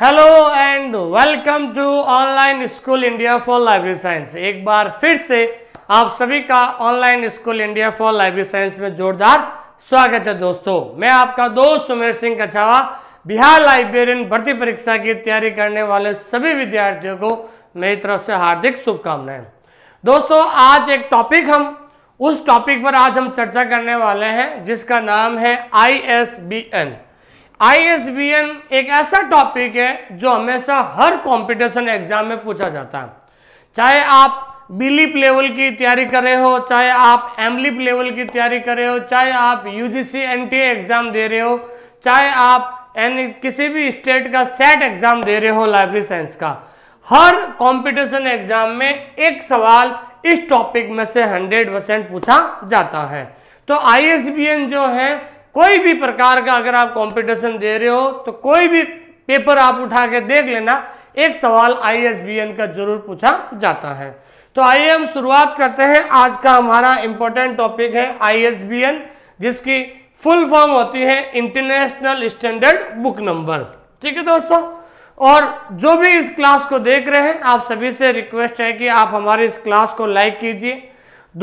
hello and welcome to online school India for library science एक बार फिर से आप सभी का online school India for library science में जोरदार स्वागत है दोस्तों मैं आपका दोस्त सुमेर सिंह कछावा बिहार लाइब्रेरियन भर्ती परीक्षा की तैयारी करने वाले सभी विद्यार्थियों को मेरी तरफ से हार्दिक शुभकामनाएं दोस्तों आज एक टॉपिक हम उस टॉपिक पर आज हम चर्चा करने वाले हैं जिसका नाम है I S B N I एक ऐसा टॉपिक है जो हमेशा हर कंपटीशन एग्जाम में पूछा जाता है चाहे आप बिलीप लेवल e की तैयारी कर रहे हो चाहे आप एमलिप लेवल e की तैयारी कर रहे हो चाहे आप यूजीसी एनटीए एग्जाम दे रहे हो चाहे आप एन किसी भी स्टेट का सेट एग्जाम दे रहे हो लाइब्रेरी साइंस का हर कंपटीशन एग्जाम में एक सवाल इस टॉपिक में से 100 परसेंट पूछा जाता है तो आई जो है कोई भी प्रकार का अगर आप कंपटीशन दे रहे हो तो कोई भी पेपर आप उठा के देख लेना एक सवाल आईएसबीएन का जरूर पूछा जाता है तो आइए हम शुरुआत करते हैं आज का हमारा इंपॉर्टेंट टॉपिक है आईएसबीएन जिसकी फुल फॉर्म होती है इंटरनेशनल स्टैंडर्ड बुक नंबर ठीक है दोस्तों और जो भी इस क्लास को देख रहे हैं आप सभी से रिक्वेस्ट है कि आप हमारे इस क्लास को लाइक कीजिए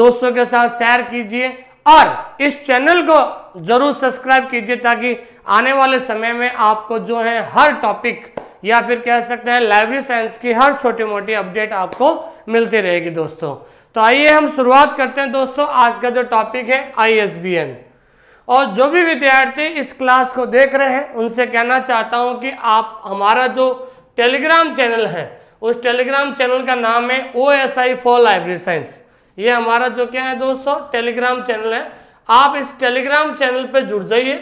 दोस्तों के साथ शेयर कीजिए और इस चैनल को ज़रूर सब्सक्राइब कीजिए ताकि आने वाले समय में आपको जो है हर टॉपिक या फिर कह सकते हैं लाइब्रेरी साइंस की हर छोटी मोटी अपडेट आपको मिलती रहेगी दोस्तों तो आइए हम शुरुआत करते हैं दोस्तों आज का जो टॉपिक है आई और जो भी विद्यार्थी इस क्लास को देख रहे हैं उनसे कहना चाहता हूँ कि आप हमारा जो टेलीग्राम चैनल है उस टेलीग्राम चैनल का नाम है O S I for library science ये हमारा जो क्या है दोस्तों टेलीग्राम चैनल है आप इस टेलीग्राम चैनल पे जुड़ जाइए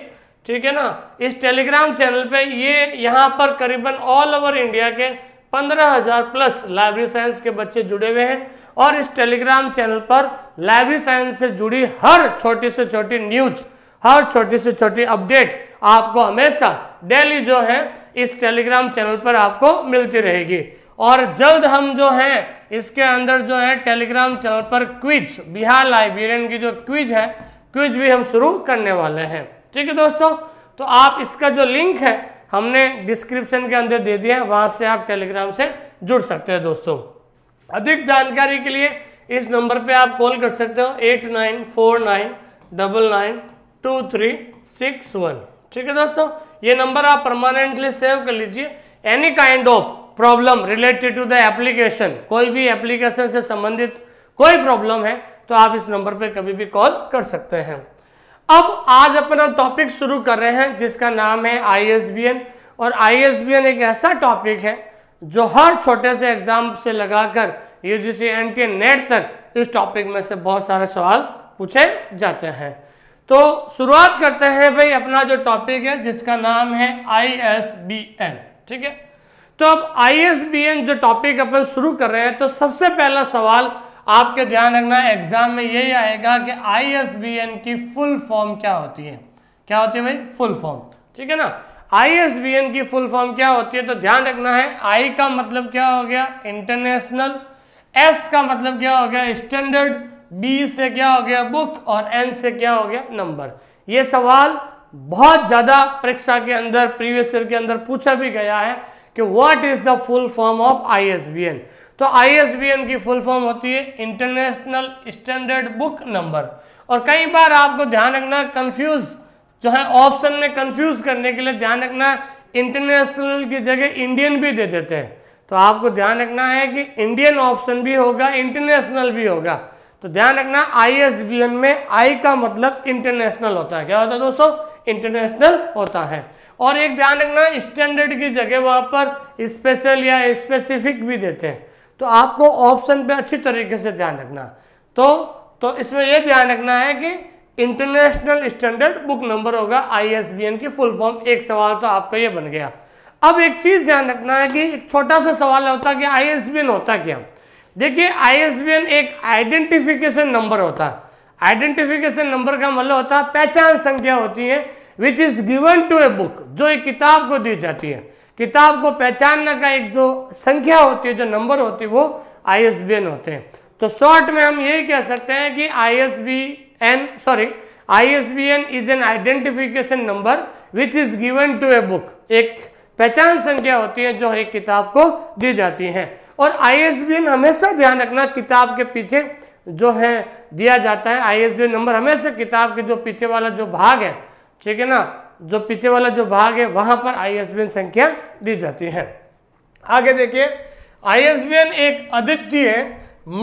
ठीक है ना इस टेलीग्राम चैनल पे ये यहाँ पर करीबन ऑल ओवर इंडिया के पंद्रह हजार प्लस लाइब्रेरी साइंस के बच्चे जुड़े हुए हैं और इस टेलीग्राम चैनल पर लाइब्रेरी साइंस से जुड़ी हर छोटी से छोटी न्यूज हर छोटी से छोटी अपडेट आपको हमेशा डेली जो है इस टेलीग्राम चैनल पर आपको मिलती रहेगी और जल्द हम जो है इसके अंदर जो है टेलीग्राम चैनल पर क्विज बिहार लाइब्रेरियन की जो क्विज है क्विज भी हम शुरू करने वाले हैं ठीक है दोस्तों तो आप इसका जो लिंक है हमने डिस्क्रिप्शन के अंदर दे दिया है वहां से आप टेलीग्राम से जुड़ सकते हैं दोस्तों अधिक जानकारी के लिए इस नंबर पे आप कॉल कर सकते हो eight nine four nine double nine two three six one ठीक है दोस्तों ये नंबर आप परमानेंटली सेव कर लीजिए any kind of problem related to the application कोई भी एप्लीकेशन से संबंधित कोई प्रॉब्लम है तो आप इस नंबर पर कभी भी कॉल कर सकते हैं अब आज अपना टॉपिक शुरू कर रहे हैं जिसका नाम है आई और आई एक ऐसा टॉपिक है जो हर छोटे से एग्जाम से लगाकर यूजीसी एन टी नेट तक इस टॉपिक में से बहुत सारे सवाल पूछे जाते हैं तो शुरुआत करते हैं भाई अपना जो टॉपिक है जिसका नाम है आई ठीक है तो अब आई जो टॉपिक अपन शुरू कर रहे हैं तो सबसे पहला सवाल आपके ध्यान रखना एग्जाम में यही आएगा कि आईएसबीएन की फुल फॉर्म क्या होती है क्या होती है भाई फुल फॉर्म ठीक है ना आईएसबीएन की फुल फॉर्म क्या होती है तो ध्यान रखना है आई का मतलब क्या हो गया इंटरनेशनल एस का मतलब क्या हो गया स्टैंडर्ड बी से क्या हो गया बुक और एन से क्या हो गया नंबर ये सवाल बहुत ज्यादा परीक्षा के अंदर प्रीवियस ईयर के अंदर पूछा भी गया है कि what is the full form of ISBN तो आई की फुल फॉर्म होती है इंटरनेशनल स्टैंडर्ड बुक नंबर और कई बार आपको ध्यान रखना कंफ्यूज जो है ऑप्शन में कंफ्यूज करने के लिए ध्यान रखना इंटरनेशनल की जगह इंडियन भी दे देते हैं तो आपको ध्यान रखना है कि इंडियन ऑप्शन भी होगा इंटरनेशनल भी होगा तो ध्यान रखना आई में आई का मतलब इंटरनेशनल होता है क्या होता है दोस्तों इंटरनेशनल होता है और एक ध्यान रखना स्टैंडर्ड की जगह वहां पर स्पेशल या स्पेसिफिक भी देते हैं तो आपको ऑप्शन पे अच्छी तरीके से ध्यान रखना तो तो इसमें ये ध्यान रखना है कि इंटरनेशनल स्टैंडर्ड बुक नंबर होगा आईएसबीएन की फुल फॉर्म एक सवाल तो आपका ये बन गया अब एक चीज़ ध्यान रखना है कि एक छोटा सा सवाल होता कि आईएसबीएन होता क्या देखिए आईएसबीएन एक आइडेंटिफिकेशन नंबर होता है आइडेंटिफिकेशन नंबर का मतलब होता है पहचान संख्या होती है which is given to a book जो एक किताब को दी जाती है किताब को पहचानने का एक जो संख्या होती है जो नंबर होती है वो आई होते हैं तो शॉर्ट में हम यही कह सकते हैं कि I S B N sorry I S B N is an identification number which is given to a book एक पहचान संख्या होती है जो एक किताब को दी जाती है और आई हमेशा ध्यान रखना किताब के पीछे जो है दिया जाता है आई नंबर हमेशा किताब के जो पीछे वाला जो भाग है ठीक है ना जो पीछे वाला जो भाग है वहां पर आईएसबीएन संख्या दी जाती है आगे देखिए आईएसबीएन एक अद्वितीय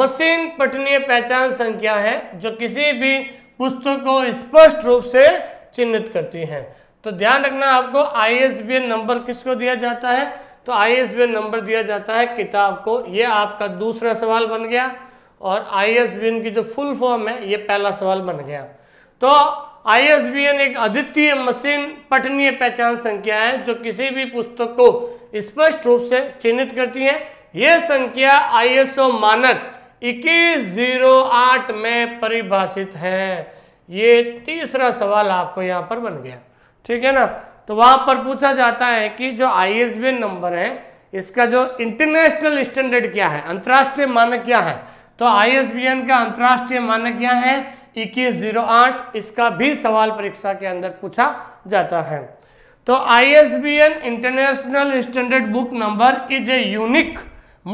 मशीन पठनीय पहचान संख्या है जो किसी भी पुस्तक को स्पष्ट रूप से चिन्हित करती है तो ध्यान रखना आपको आईएसबीएन नंबर किसको दिया जाता है तो आईएसबीएन नंबर दिया जाता है किताब को यह आपका दूसरा सवाल बन गया और आईएसबीएन की जो फुल फॉर्म है यह पहला सवाल बन गया तो आई एक अद्वितीय मशीन पठनीय पहचान संख्या है जो किसी भी पुस्तक को स्पष्ट रूप से चिन्हित करती है यह संख्या आईएसओ मानक 2108 में परिभाषित है ये तीसरा सवाल आपको यहाँ पर बन गया ठीक है ना तो वहां पर पूछा जाता है कि जो आई नंबर है इसका जो इंटरनेशनल स्टैंडर्ड क्या है अंतर्राष्ट्रीय मानक क्या है तो आई का अंतर्राष्ट्रीय मानक क्या है इक्कीस जीरो आठ इसका भी सवाल परीक्षा के अंदर पूछा जाता है तो I S B N international standard book number is a unique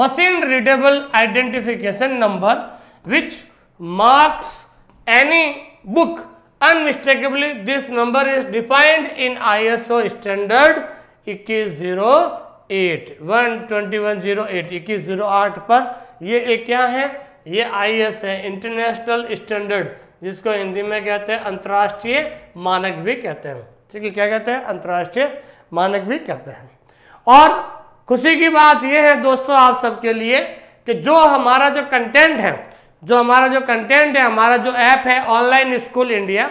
machine readable identification number which marks any book unmistakably this number is defined in I S O standard इक्कीस zero eight one twenty one zero eight इक्कीस zero आठ पर यह क्या है ये I S है international standard जिसको हिंदी में कहते हैं अंतर्राष्ट्रीय मानक भी कहते हैं ठीक है क्या कहते हैं अंतर्राष्ट्रीय मानक भी कहते हैं और खुशी की बात यह है दोस्तों आप सबके लिए कि जो हमारा जो कंटेंट है जो हमारा जो कंटेंट है हमारा जो ऐप है ऑनलाइन स्कूल इंडिया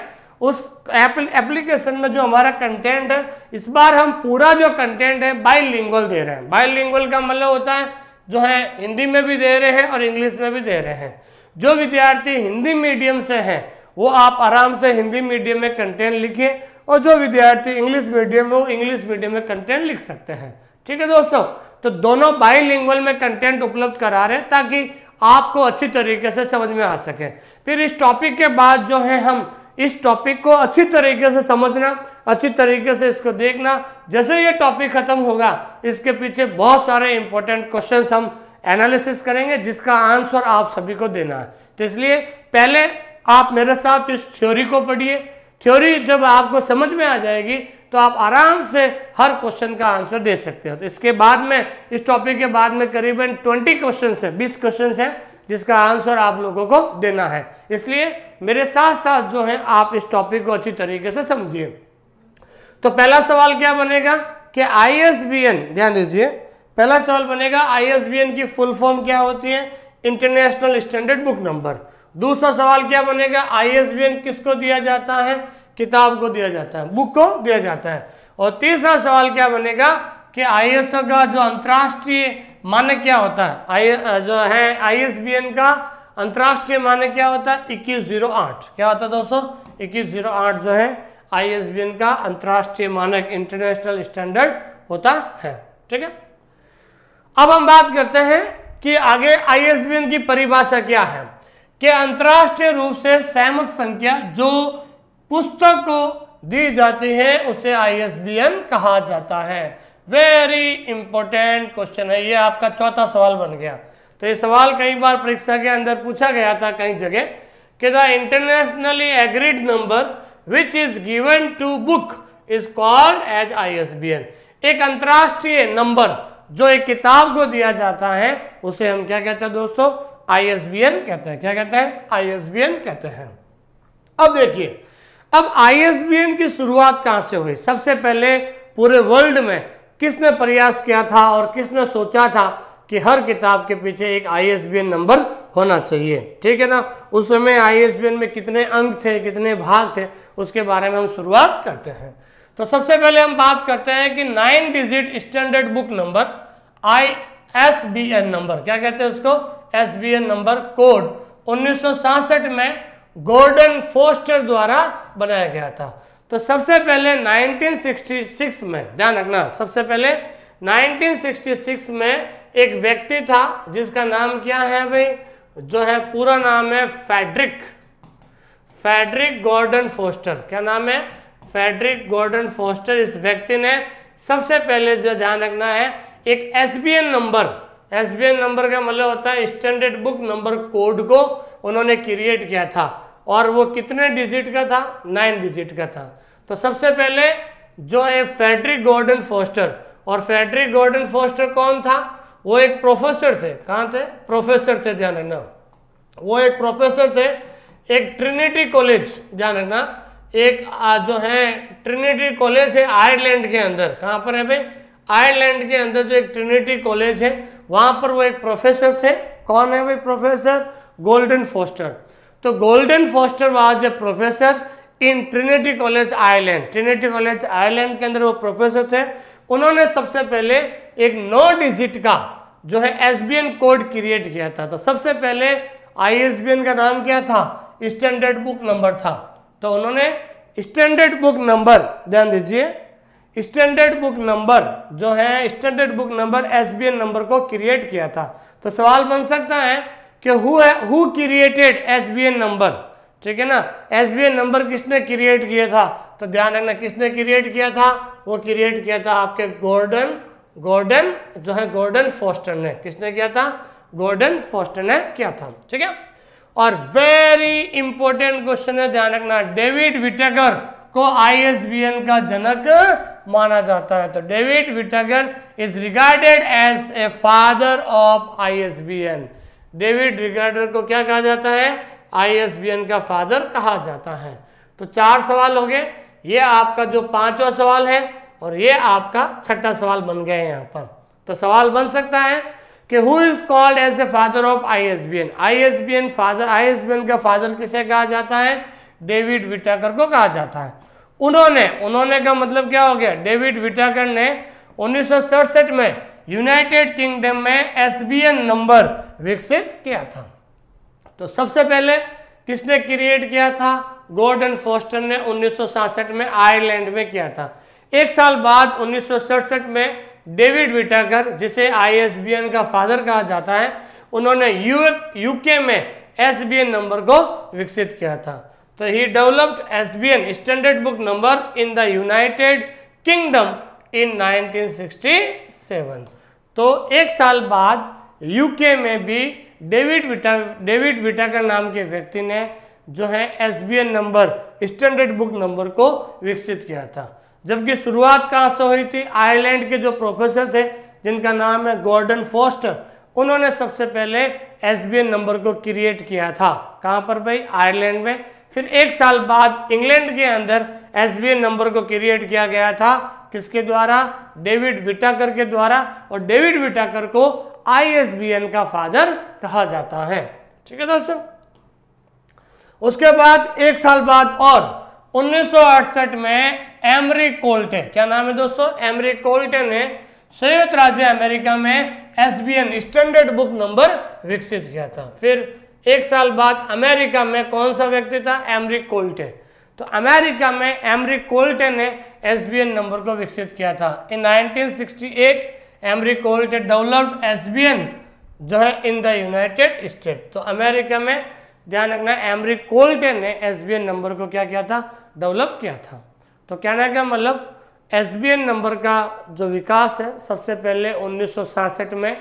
उस एप्लीकेशन में जो हमारा कंटेंट है इस बार हम पूरा जो कंटेंट है बाई दे रहे हैं बाई का मतलब होता है जो है हिंदी में भी दे रहे हैं और इंग्लिश में भी दे रहे हैं जो विद्यार्थी हिंदी मीडियम से हैं वो आप आराम से हिंदी मीडियम में कंटेंट लिखिए और जो विद्यार्थी इंग्लिश मीडियम में वो इंग्लिश मीडियम में कंटेंट लिख सकते हैं ठीक है दोस्तों तो दोनों बाई में कंटेंट उपलब्ध करा रहे हैं ताकि आपको अच्छी तरीके से समझ में आ सके फिर इस टॉपिक के बाद जो है हम इस टॉपिक को अच्छी तरीके से समझना अच्छी तरीके से इसको देखना जैसे ये टॉपिक खत्म होगा इसके पीछे बहुत सारे इंपॉर्टेंट क्वेश्चंस हम एनालिसिस करेंगे जिसका आंसर आप सभी को देना है तो इसलिए पहले आप मेरे साथ इस थ्योरी को पढ़िए थ्योरी जब आपको समझ में आ जाएगी तो आप आराम से हर क्वेश्चन का आंसर दे सकते हो तो इसके बाद में इस टॉपिक के बाद में करीबन 20 क्वेश्चन है बीस क्वेश्चन है जिसका आंसर आप लोगों को देना है इसलिए मेरे साथ साथ जो है आप इस टॉपिक को अच्छी तरीके से समझिए तो पहला सवाल क्या बनेगा कि आई ध्यान दीजिए पहला सवाल बनेगा आईएसबीएन की फुल फॉर्म क्या होती है इंटरनेशनल स्टैंडर्ड बुक नंबर दूसरा सवाल क्या बनेगा आईएसबीएन किसको दिया जाता है किताब को दिया जाता है बुक को दिया जाता है और तीसरा सवाल क्या बनेगा कि आईएसओ का जो अंतर्राष्ट्रीय मानक क्या होता है आई जो है आईएसबीएन का अंतर्राष्ट्रीय मानक क्या होता है इक्कीस जीरो आठ क्या होता है दोस्तों इक्कीस जीरो आठ जो है आईएसबीएन का अंतर्राष्ट्रीय मानक इंटरनेशनल स्टैंडर्ड होता है ठीक है अब हम बात करते हैं कि आगे आई की परिभाषा क्या है कि अंतर्राष्ट्रीय रूप से सहमत संख्या जो पुस्तक को दी जाती है उसे आई कहा जाता है वेरी इंपॉर्टेंट क्वेश्चन है ये आपका चौथा सवाल बन गया तो ये सवाल कई बार परीक्षा के अंदर पूछा गया था कई जगह कि the internationally agreed number which is given to book is called as I एक अंतर्राष्ट्रीय नंबर जो एक किताब को दिया जाता है उसे हम क्या कहते हैं दोस्तों आईएसबीएन कहते हैं क्या कहते हैं आईएसबीएन कहते हैं अब देखिए अब आईएसबीएन की शुरुआत कहां से हुई सबसे पहले पूरे वर्ल्ड में किसने प्रयास किया था और किसने सोचा था कि हर किताब के पीछे एक आईएसबीएन नंबर होना चाहिए ठीक है ना उस समय आईएसबीएन में कितने अंक थे कितने भाग थे उसके बारे में हम शुरुआत करते हैं तो सबसे पहले हम बात करते हैं कि nine digit standard book number I S B N number क्या कहते हैं उसको S B N number code उन्नीस में गोल्डन फोस्टर द्वारा बनाया गया था तो सबसे पहले 1966 में ध्यान रखना सबसे पहले 1966 में एक व्यक्ति था जिसका नाम क्या है भाई जो है पूरा नाम है फेडरिक फेडरिक गॉर्डन फोस्टर क्या नाम है फ्रेडरिक गॉर्डन फोस्टर इस व्यक्ति ने सबसे पहले जो ध्यान रखना है एक एस नंबर एस नंबर का मतलब होता है स्टैंडर्ड बुक नंबर कोड को उन्होंने क्रिएट किया था और वो कितने डिजिट का था नाइन डिजिट का था तो सबसे पहले जो है फेडरिक गॉर्डन फोस्टर और फेडरिक गॉर्डन फोस्टर कौन था वो एक प्रोफेसर थे कहाँ थे प्रोफेसर थे ध्यान रखना वो एक प्रोफेसर थे एक ट्रिनिटी कॉलेज ध्यान रखना एक आ, जो है ट्रिनिटी कॉलेज है आयरलैंड के अंदर कहाँ पर है भाई आयरलैंड के अंदर जो एक ट्रिनिटी कॉलेज है वहां पर वो एक प्रोफेसर थे कौन है भाई प्रोफेसर गोल्डन फोस्टर तो Gordon Foster was a professor in Trinity College Ireland Trinity College Ireland के अंदर वो प्रोफेसर थे उन्होंने सबसे पहले एक नौ डिजिट का जो है एस कोड क्रिएट किया था तो सबसे पहले आई का नाम क्या था स्टैंडर्ड बुक नंबर था तो उन्होंने स्टैंडर्ड बुक नंबर ध्यान दीजिए स्टैंडर्ड बुक नंबर जो है standard book number S number को क्रिएट किया था तो सवाल बन सकता है कि हु क्रिएटेड एस नंबर ठीक है ना एस नंबर किसने क्रिएट किया था तो ध्यान रखना किसने क्रिएट किया था वो क्रिएट किया था आपके गोर्डन गोर्डन जो है गोर्डन फोस्टर ने किसने किया था गोर्डन फोस्टर ने किया था ठीक है और वेरी इंपॉर्टेंट क्वेश्चन है ध्यान रखना डेविड विटेगर को आईएसबीएन का जनक माना जाता है तो David Whitaker is regarded as a father of ISBN David रिगार्डर को क्या कहा जाता है आईएसबीएन का फादर कहा जाता है तो चार सवाल हो गए ये आपका जो पांचवा सवाल है और ये आपका छठा सवाल बन है यहाँ पर तो सवाल बन सकता है कि who is called as a father of ISBN ISBN father ISBN का फादर किसे कहा जाता है डेविड विटाकर को कहा जाता है उन्होंने उन्होंने का मतलब क्या हो गया डेविड विटाकर ने उन्नीस में यूनाइटेड किंगडम में एसबीएन नंबर विकसित किया था तो सबसे पहले किसने क्रिएट किया था गोर्डन फोस्टर ने 1967 में आयरलैंड में किया था एक साल बाद उन्नीस में डेविड विटाकर जिसे आई का फादर कहा जाता है उन्होंने यूके में एस नंबर को विकसित किया था तो he developed an standard book number in the United Kingdom in 1967 तो एक साल बाद यूके में भी डेविड विटा डेविड विटाकर नाम के व्यक्ति ने जो है S number standard book number को विकसित किया था जबकि शुरुआत कहाँ से हुई थी आयरलैंड के जो प्रोफेसर थे जिनका नाम है गॉर्डन फोस्टर उन्होंने सबसे पहले एस नंबर को क्रिएट किया था कहाँ पर भाई आयरलैंड में फिर एक साल बाद इंग्लैंड के अंदर एस नंबर को क्रिएट किया गया था किसके द्वारा डेविड विटाकर के द्वारा और डेविड विटाकर को आईएसबीएन का फादर कहा जाता है ठीक है दोस्तों उसके बाद एक साल बाद और 1968 में एमरी कोल्टे क्या नाम है दोस्तों एमरी कोल्टे ने संयुक्त राज्य अमेरिका में एसबीएन स्टैंडर्ड बुक नंबर विकसित किया था फिर एक साल बाद अमेरिका में कौन सा व्यक्ति था एमरी कोल्टे तो अमेरिका में एमरी कोल्टे ने एसबीएन नंबर को विकसित किया था in 1968 Emery Koltay developed SBN जो है इन द यूनाइटेड स्टेट तो अमेरिका में ध्यान रखना एमरी कोल्टन ने एस नंबर को क्या किया था डेवलप किया था तो कहना क्या मतलब एस नंबर का जो विकास है सबसे पहले उन्नीस में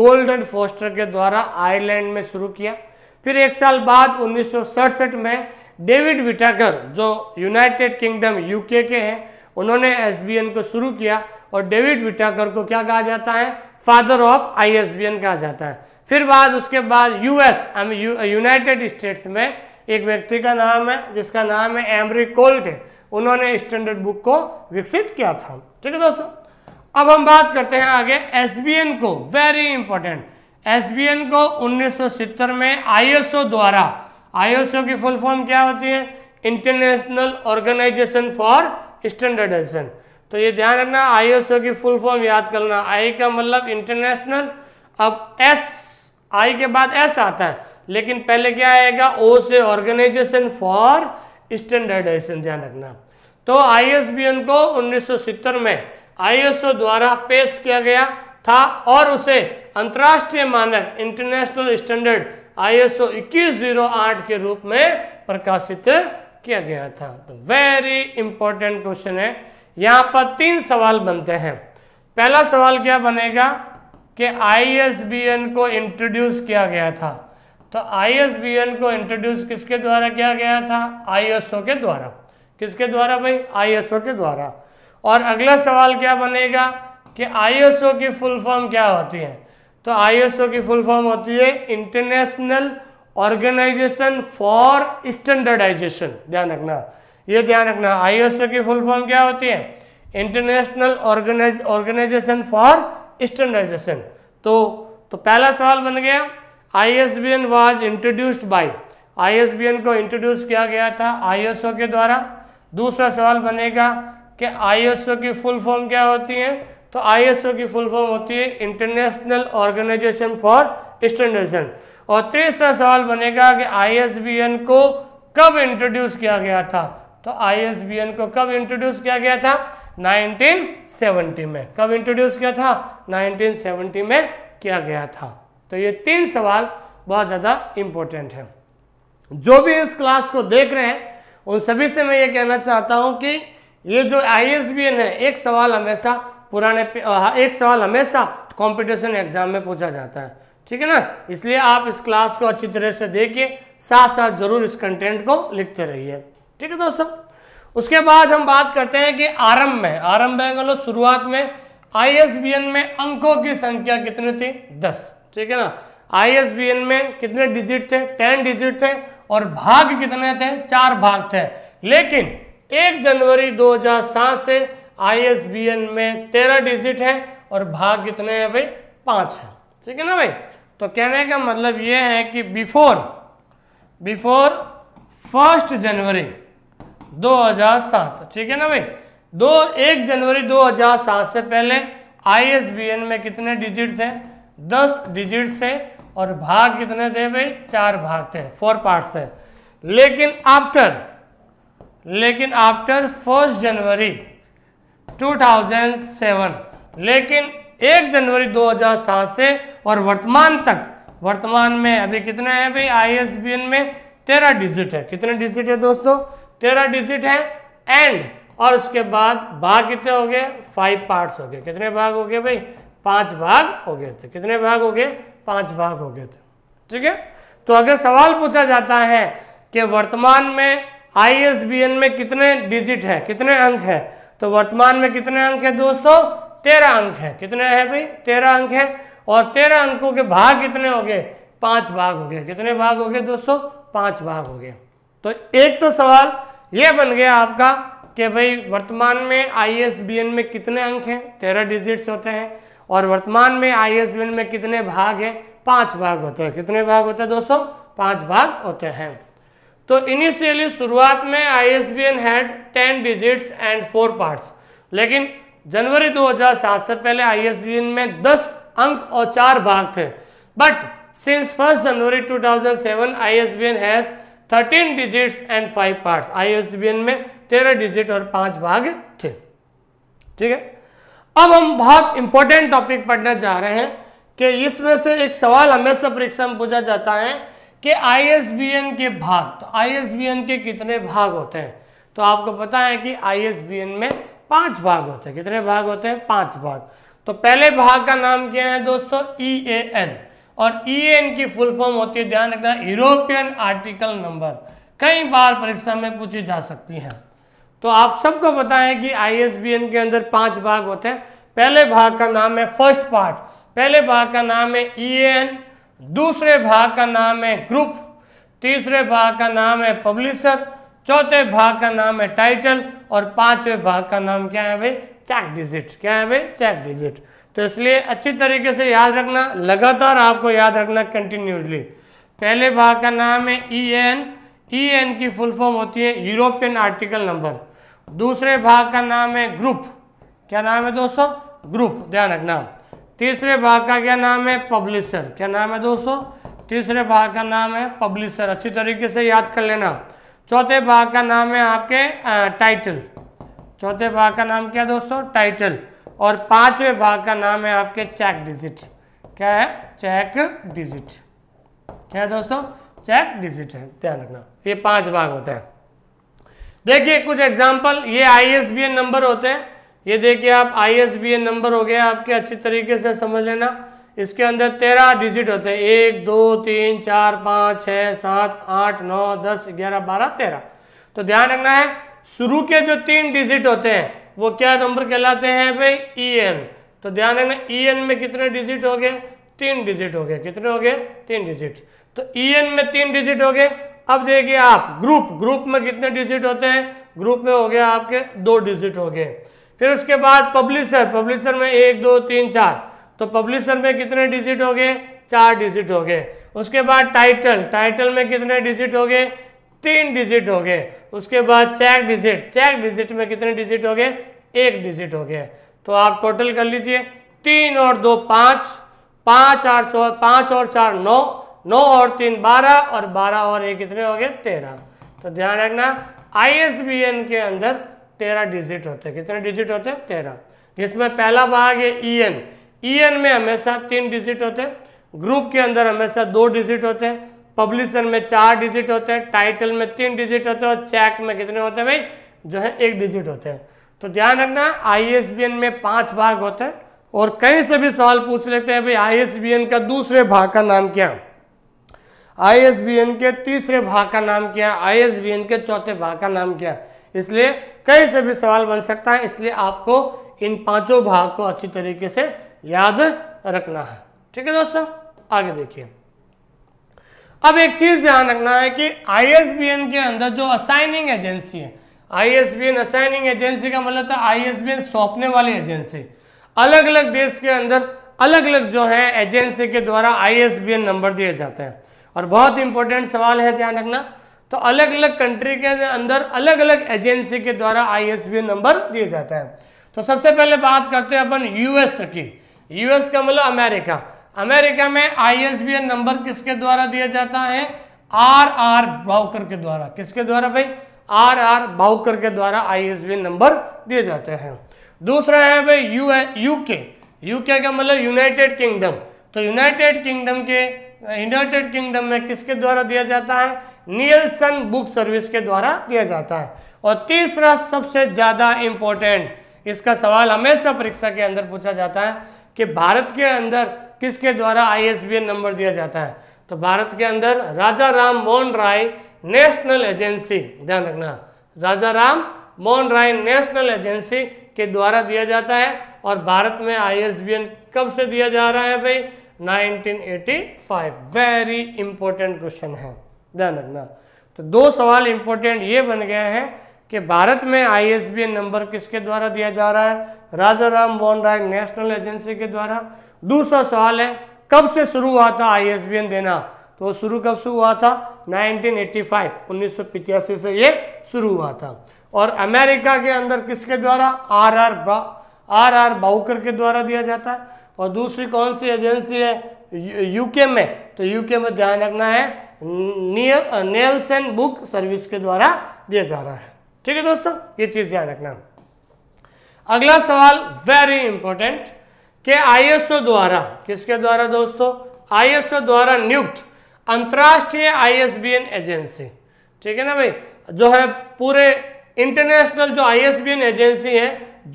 गोल्डन फोस्टर के द्वारा आयरलैंड में शुरू किया फिर एक साल बाद उन्नीस में डेविड विटाकर जो यूनाइटेड किंगडम यूके के हैं उन्होंने एस को शुरू किया और डेविड विटाकर को क्या कहा जाता है फादर ऑफ आई कहा जाता है फिर बाद उसके बाद यूएस यूनाइटेड स्टेट्स में एक व्यक्ति का नाम है जिसका नाम है एमरी कोल्ट उन्होंने स्टैंडर्ड बुक को विकसित किया था ठीक है दोस्तों अब हम बात करते हैं आगे एस को वेरी इंपॉर्टेंट एस को उन्नीस में आईएसओ द्वारा आईएसओ की फुल फॉर्म क्या होती है इंटरनेशनल ऑर्गेनाइजेशन फॉर स्टैंडर्डाइजेशन तो ये ध्यान रखना आईएसओ की फुल फॉर्म याद करना आई का मतलब इंटरनेशनल अब एस आई के बाद एस आता है लेकिन पहले क्या आएगा ओ से ऑर्गेनाइजेशन फॉर स्टैंडर्डाइजेशन ध्यान रखना तो आईएसबीएन को 1970 में आईएसओ द्वारा पेश किया गया था और उसे अंतर्राष्ट्रीय मानक इंटरनेशनल स्टैंडर्ड आईएसओ 2108 के रूप में प्रकाशित किया गया था तो वेरी इंपॉर्टेंट क्वेश्चन है यहाँ पर तीन सवाल बनते हैं पहला सवाल क्या बनेगा कि आईएसबीएन को इंट्रोड्यूस किया गया था तो आईएसबीएन को इंट्रोड्यूस किसके द्वारा किया गया था आईएसओ के द्वारा किसके द्वारा भाई आईएसओ के द्वारा और अगला सवाल क्या बनेगा कि आईएसओ की फुल फॉर्म क्या होती है तो आईएसओ की फुल फॉर्म होती है इंटरनेशनल ऑर्गेनाइजेशन फॉर स्टैंडर्डाइजेशन ध्यान रखना ये ध्यान रखना आईएसओ की फुल फॉर्म क्या होती है international organise organisation for standardisation तो तो पहला सवाल बन गया I S B N was introduced by I S B N को इंट्रोड्यूस किया गया था आई एस ओ के द्वारा दूसरा सवाल बनेगा कि आई एस ओ की फुल फॉर्म क्या होती है तो आई एस ओ की फुल फॉर्म होती है इंटरनेशनल ऑर्गेनाइजेशन फॉर स्टैंडर्डाइजेशन और तीसरा सवाल बनेगा कि आई एस बी एन को कब इंट्रोड्यूस किया गया था तो आई एस बी एन को कब इंट्रोड्यूस किया गया था 1970 में कब इंट्रोड्यूस किया था 1970 में किया गया था तो ये तीन सवाल बहुत ज़्यादा इम्पोर्टेंट हैं जो भी इस क्लास को देख रहे हैं उन सभी से मैं ये कहना चाहता हूँ कि ये जो आई है एक सवाल हमेशा पुराने हाँ, एक सवाल हमेशा कॉम्पिटिशन एग्जाम में पूछा जाता है ठीक है ना इसलिए आप इस क्लास को अच्छी तरह से देखिए साथ साथ जरूर इस कंटेंट को लिखते रहिए ठीक है दोस्तों उसके बाद हम बात करते हैं कि आरंभ में आरंभ में मतलब शुरुआत में आईएसबीएन में अंकों की संख्या कितनी थी दस ठीक है ना आईएसबीएन में कितने डिजिट थे टेन डिजिट थे और भाग कितने थे चार भाग थे लेकिन एक जनवरी 2007 से आईएसबीएन में तेरह डिजिट है और भाग कितने हैं भाई पाँच है ठीक है ना भाई तो कहने का मतलब ये है कि बिफोर बिफोर फर्स्ट जनवरी 2007 ठीक है ना भाई दो एक जनवरी 2007 से पहले आई में कितने डिजिट थे दस डिजिट थे और भाग कितने थे भाई चार भाग थे फोर पार्ट थे लेकिन आफ्टर लेकिन आफ्टर फर्स्ट जनवरी 2007 लेकिन एक जनवरी 2007 से और वर्तमान तक वर्तमान में अभी कितने हैं भाई आई में तेरह डिजिट है कितने डिजिट है दोस्तों तेरह डिजिट है एंड और उसके बाद भाग कितने हो गए फाइव पार्ट्स हो गए कितने भाग हो गए भाई पांच भाग हो गए थे कितने भाग हो गए पांच भाग हो गए थे ठीक है तो अगर सवाल पूछा जाता है कि वर्तमान में आईएसबीएन में कितने डिजिट है कितने अंक हैं तो वर्तमान में कितने अंक है दोस्तों तेरह अंक है कितने हैं भाई तेरह अंक है और तेरह अंकों के भाग कितने हो गए पांच भाग हो गए कितने भाग हो गए दोस्तों पांच भाग हो गए तो एक तो सवाल ये बन गया आपका कि भाई वर्तमान में आईएसबीएन में कितने अंक हैं तेरह डिजिट्स होते हैं और वर्तमान में आईएसबीएन में कितने भाग हैं पांच भाग होते हैं कितने भाग होते हैं दोस्तों पांच भाग होते हैं तो इनिशियली शुरुआत में ISBN had ten digits and four parts लेकिन जनवरी 2007 से पहले एन में दस अंक और चार भाग थे but since first January two B N has thirteen digits and five parts आई में तेरह डिजिट और पांच भाग थे ठीक है अब हम बहुत इंपॉर्टेंट टॉपिक पढ़ने जा रहे हैं कि इसमें से एक सवाल हमेशा परीक्षा में पूछा जाता है कि आईएसबीएन के भाग तो आईएसबीएन के कितने भाग होते हैं तो आपको पता है कि आईएसबीएन में पांच भाग होते हैं कितने भाग होते हैं पांच भाग तो पहले भाग का नाम क्या है दोस्तों ई ए एन और ई e एन की फुल फॉर्म होती है ध्यान रखना यूरोपियन आर्टिकल नंबर कई बार परीक्षा में पूछी जा सकती हैं तो आप सबको बताएं कि आईएसबीएन के अंदर पांच भाग होते हैं पहले भाग का नाम है फर्स्ट पार्ट पहले भाग का नाम है ई e एन दूसरे भाग का नाम है ग्रुप तीसरे भाग का नाम है पब्लिशर चौथे भाग का नाम है टाइटल और पांचवें भाग का नाम क्या है भाई चेक डिजिट क्या है भाई चेक डिजिट तो इसलिए अच्छी तरीके से याद रखना लगातार आपको याद रखना कंटिन्यूसली पहले भाग का नाम है ई एन ई एन की फुल फॉर्म होती है यूरोपियन आर्टिकल नंबर दूसरे भाग का नाम है ग्रुप क्या नाम है दोस्तों ग्रुप ध्यान रखना तीसरे भाग का क्या नाम है पब्लिशर क्या नाम है दोस्तों तीसरे भाग का नाम है पब्लिशर अच्छी तरीके से याद कर लेना चौथे भाग का नाम है आपके टाइटल चौथे भाग का नाम क्या दोस्तों टाइटल और पांचवें भाग का नाम है आपके चेक डिजिट क्या है चेक डिजिट क्या है दोस्तों चेक डिजिट है ध्यान रखना ये पांच भाग होते हैं देखिए कुछ एग्जाम्पल ये आईएसबीएन नंबर होते हैं ये देखिए आप आईएसबीएन नंबर हो गया आपके अच्छी तरीके से समझ लेना इसके अंदर तेरह डिजिट होते हैं एक दो तीन चार पाँच छः सात आठ नौ दस ग्यारह बारह तेरह तो ध्यान रखना है शुरू के जो तीन डिजिट होते हैं वो क्या नंबर कहलाते हैं भाई ई e एन तो ध्यान रखना ई e एन में कितने डिजिट हो गए तीन डिजिट हो गए कितने हो गए तीन डिजिट तो ई e एन में तीन डिजिट हो गए अब देखिए आप ग्रुप ग्रुप में कितने डिजिट होते हैं ग्रुप में हो गया आपके दो डिजिट हो गए फिर उसके बाद पब्लिशर पब्लिशर में एक दो तीन चार तो पब्लिशर में कितने डिजिट हो गए चार डिजिट हो गए उसके बाद टाइटल टाइटल में कितने डिजिट हो गए तीन डिजिट हो गए उसके बाद चेक डिजिट चेक डिजिट में कितने डिजिट हो गए एक डिजिट हो गए तो आप टोटल कर लीजिए तीन और दो पाँच पाँच आठ सौ पाँच और चार नौ नौ और तीन बारह और बारह और एक कितने हो गए तेरह तो ध्यान रखना आई के अंदर तेरह डिजिट होते हैं कितने डिजिट होते हैं तेरह जिसमें पहला भाग है ई एन ई एन में हमेशा तीन डिजिट होते हैं ग्रुप के अंदर हमेशा दो डिजिट होते हैं पब्लिशर में चार डिजिट होते हैं टाइटल में तीन डिजिट होते हैं और चेक में कितने होते हैं भाई जो है एक डिजिट होते हैं तो ध्यान रखना आई में पांच भाग होते हैं और कहीं से भी सवाल पूछ लेते हैं भाई आई का दूसरे भाग का नाम क्या आई के तीसरे भाग का नाम क्या आई के चौथे भाग का नाम क्या इसलिए कहीं से भी सवाल बन सकता है इसलिए आपको इन पांचों भाग को अच्छी तरीके से याद रखना है ठीक है दोस्तों आगे देखिए अब एक चीज ध्यान रखना है कि आई के अंदर जो असाइनिंग एजेंसी है आई असाइनिंग एजेंसी का मतलब था तो आईएसबीएन सौंपने वाली एजेंसी अलग अलग देश के अंदर अलग अलग जो है एजेंसी के द्वारा आई नंबर दिए जाते हैं और बहुत इंपॉर्टेंट सवाल है ध्यान रखना तो अलग अलग कंट्री के अंदर अलग अलग एजेंसी के द्वारा आई नंबर दिए जाते हैं तो सबसे पहले बात करते हैं अपन यूएस की यूएस का मतलब अमेरिका अमेरिका में आई नंबर किसके द्वारा दिया जाता है आर आर भावकर के द्वारा किसके द्वारा भाई आर आर भावकर के द्वारा आई नंबर दिए जाते हैं दूसरा है भाई यू यूके यूके का मतलब यूनाइटेड किंगडम तो यूनाइटेड किंगडम के यूनाइटेड किंगडम में किसके द्वारा दिया जाता है नियलसन बुक सर्विस के द्वारा दिया जाता है और तीसरा सबसे ज़्यादा इंपॉर्टेंट इसका सवाल हमेशा परीक्षा के अंदर पूछा जाता है कि भारत के अंदर किसके द्वारा आई नंबर दिया जाता है तो भारत के अंदर राजा राम मोहन राय नेशनल एजेंसी ध्यान रखना राजा राम मोहन राय नेशनल एजेंसी के द्वारा दिया जाता है और भारत में आई कब से दिया जा रहा है भाई 1985 वेरी इंपॉर्टेंट क्वेश्चन है ध्यान रखना तो दो सवाल इंपॉर्टेंट ये बन गए हैं कि भारत में आई नंबर किसके द्वारा दिया जा रहा है राजा राम मोहन राय नेशनल एजेंसी के द्वारा दूसरा सवाल है कब से शुरू हुआ था आई देना तो शुरू कब से हुआ था 1985 1985 से ये शुरू हुआ था और अमेरिका के अंदर किसके द्वारा R R R R Bowker के द्वारा दिया जाता है और दूसरी कौन सी एजेंसी है यूके में तो यूके में ध्यान रखना है नेल्सन बुक सर्विस के द्वारा दिया जा रहा है ठीक है दोस्तों ये चीज़ ध्यान रखना अगला सवाल वेरी इंपॉर्टेंट के आईएसओ द्वारा किसके द्वारा दोस्तों आईएसओ द्वारा नियुक्त अंतर्राष्ट्रीय आईएसबीएन एजेंसी ठीक है ना भाई जो है पूरे इंटरनेशनल जो आईएसबीएन एजेंसी है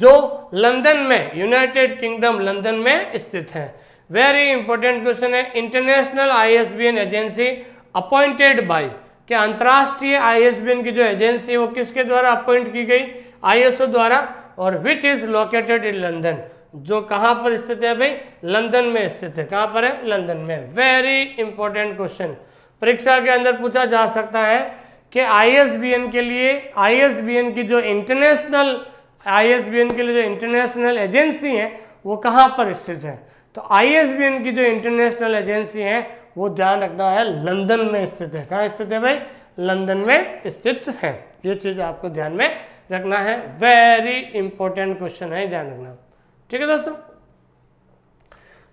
जो लंदन में यूनाइटेड किंगडम लंदन में स्थित है वेरी इंपॉर्टेंट क्वेश्चन है international ISBN agency appointed by क्या अंतर्राष्ट्रीय आईएसबीएन की जो एजेंसी है वो किसके द्वारा अपॉइंट की गई आईएसओ द्वारा और which is located in London जो कहां पर स्थित है भाई लंदन में स्थित है कहाँ पर है लंदन में वेरी इंपॉर्टेंट क्वेश्चन परीक्षा के अंदर पूछा जा सकता है कि आईएसबीएन के लिए आईएसबीएन की जो इंटरनेशनल आईएसबीएन के लिए जो इंटरनेशनल एजेंसी है वो कहाँ पर स्थित है तो आईएसबीएन की जो इंटरनेशनल एजेंसी है वो ध्यान रखना है लंदन में स्थित है कहाँ स्थित है भाई लंदन में स्थित है ये चीज़ आपको ध्यान में रखना है वेरी इंपॉर्टेंट क्वेश्चन है ध्यान रखना ठीक है दोस्तों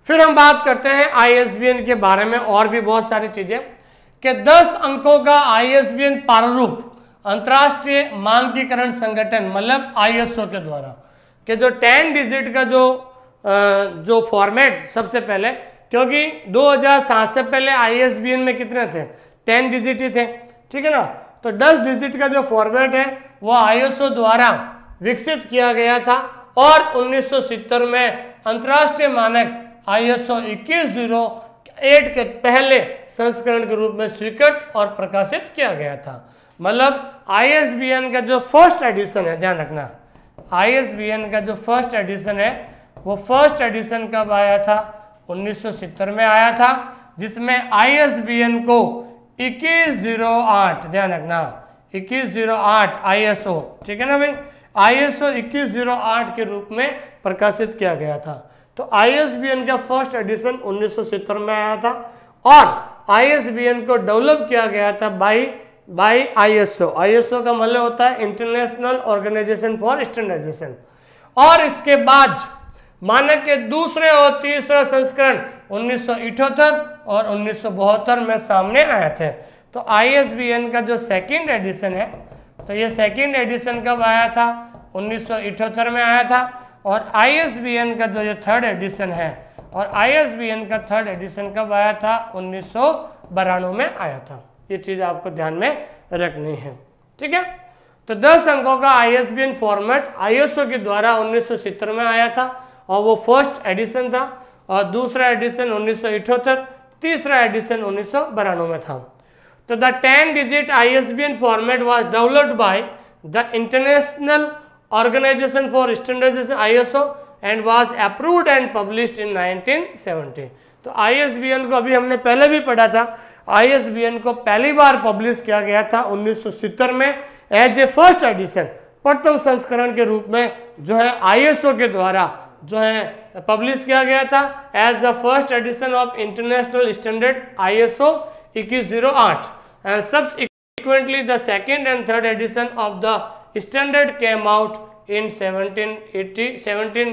फिर हम बात करते हैं आई के बारे में और भी बहुत सारी चीजें कि 10 अंकों का एन प्रारूप अंतर्राष्ट्रीय मानकीकरण संगठन मतलब आई के द्वारा कि जो 10 डिजिट का जो जो फॉर्मेट सबसे पहले क्योंकि 2007 से पहले आई में कितने थे 10 डिजिट ही थे ठीक है ना तो 10 डिजिट का जो फॉर्मेट है वो आई द्वारा विकसित किया गया था और 1970 में अंतर्राष्ट्रीय मानक आई एसओ के पहले संस्करण के रूप में स्वीकृत और प्रकाशित किया गया था मतलब आईएसबीएन का जो फर्स्ट एडिशन है ध्यान रखना आईएसबीएन का जो फर्स्ट एडिशन है वो फर्स्ट एडिशन कब आया था 1970 में आया था जिसमें आईएसबीएन को 2108 ध्यान रखना 2108 आईएसओ ठीक है ना भाई आईएसओ 2108 के रूप में प्रकाशित किया गया था तो आईएसबीएन का फर्स्ट एडिशन उन्नीस में आया था और आईएसबीएन को डेवलप किया गया था बाई बाई आईएसओ आईएसओ का मतलब होता है इंटरनेशनल ऑर्गेनाइजेशन फॉर स्टैंडर्डाइजेशन और इसके बाद मानक के दूसरे और तीसरा संस्करण उन्नीस और उन्नीस में सामने आए थे तो आई का जो सेकेंड एडिशन है तो ये सेकंड एडिशन कब आया था उन्नीस में आया था और आईएसबीएन का जो ये थर्ड एडिशन है और आईएसबीएन का थर्ड एडिशन कब आया था उन्नीस में आया था ये चीज़ आपको ध्यान में रखनी है ठीक है तो 10 अंकों का आईएसबीएन फॉर्मेट आईएसओ के द्वारा उन्नीस में आया था और वो फर्स्ट एडिशन था और दूसरा एडिशन उन्नीस तीसरा एडिशन उन्नीस में था तो the ten digit ISBN format was developed by the international organisation for standardisation ISO and was approved and published in 1917 तो आईएसबीएन को अभी हमने पहले भी पढ़ा था आईएसबीएन को पहली बार पब्लिश किया गया था उन्नीस में एज ए फर्स्ट एडिशन प्रथम संस्करण के रूप में जो है ओ के द्वारा जो है पब्लिश किया गया था as the first edition of international standard ISO 2108 and uh, subsequently the second and third edition of the standard came out in 1780 17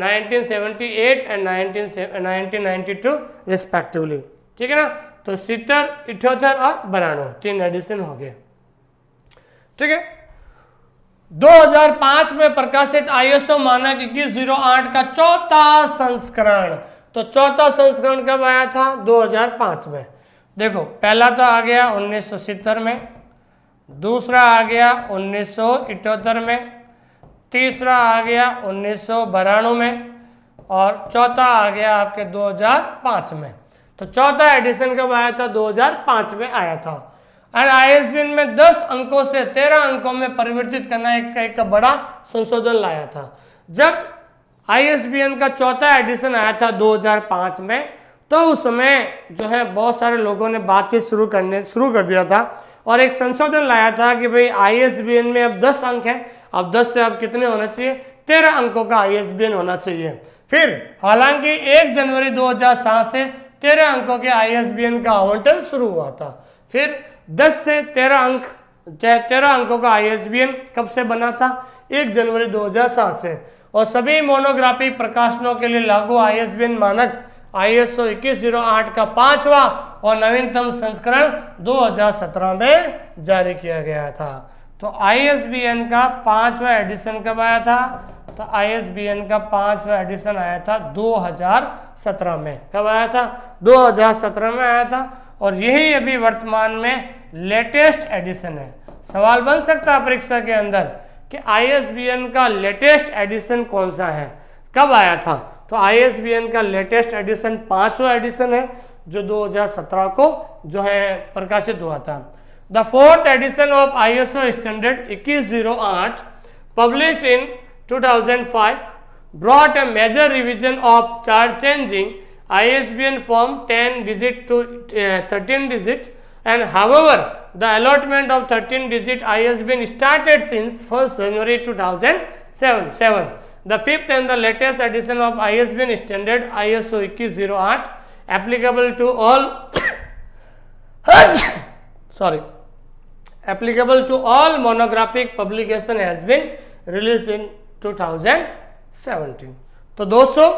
1978 and 19, 1992 respectively ठीक है ना तो सितर इठोतर और बरानो तीन एडिशन हो गए ठीक है 2005 में प्रकाशित आईएसओ मानक इक्कीस जीरो आठ का चौथा संस्करण तो चौथा संस्करण कब आया था 2005 में देखो पहला तो आ गया उन्नीस में दूसरा आ गया उन्नीस में तीसरा आ गया उन्नीस में और चौथा आ गया आपके 2005 में तो चौथा एडिशन कब आया था 2005 में आया था और आई में 10 अंकों से 13 अंकों में परिवर्तित करना एक, एक बड़ा संशोधन लाया था जब आई का चौथा एडिशन आया था 2005 में तो उस समय जो है बहुत सारे लोगों ने बातचीत शुरू करने शुरू कर दिया था और एक संशोधन लाया था कि भाई आई में अब दस अंक है अब दस से अब कितने होना चाहिए तेरह अंकों का आई होना चाहिए फिर हालांकि एक जनवरी 2007 से तेरह अंकों के आई का आवंटन शुरू हुआ था फिर दस से तेरह अंक तेरह अंकों का आई कब से बना था एक जनवरी 2007 से और सभी मोनोग्राफी प्रकाशनों के लिए लागू आई मानक आईएसओ 2108 का पांचवा और नवीनतम संस्करण 2017 में जारी किया गया था तो आईएसबीएन का पांचवा एडिशन कब आया था तो आईएसबीएन का पांचवा एडिशन आया था 2017 में कब आया था 2017 में आया था और यही अभी वर्तमान में लेटेस्ट एडिशन है सवाल बन सकता है परीक्षा के अंदर कि आईएसबीएन का लेटेस्ट एडिशन कौन सा है कब आया था तो आई का लेटेस्ट एडिशन पांचवा एडिशन है जो 2017 को जो है प्रकाशित हुआ था the fourth edition of I S O standard इक्कीस जीरो आठ publish in two thousand five brought a major revision of चार changing I S B N form ten digit to thirteen digit and however the allotment of thirteen digit I S B N started since first January two thousand seven seven the fifth and the latest edition of ISBN standard ISO 2108 applicable to all sorry applicable to all monographic publication has been released in 2017 तो दोस्तों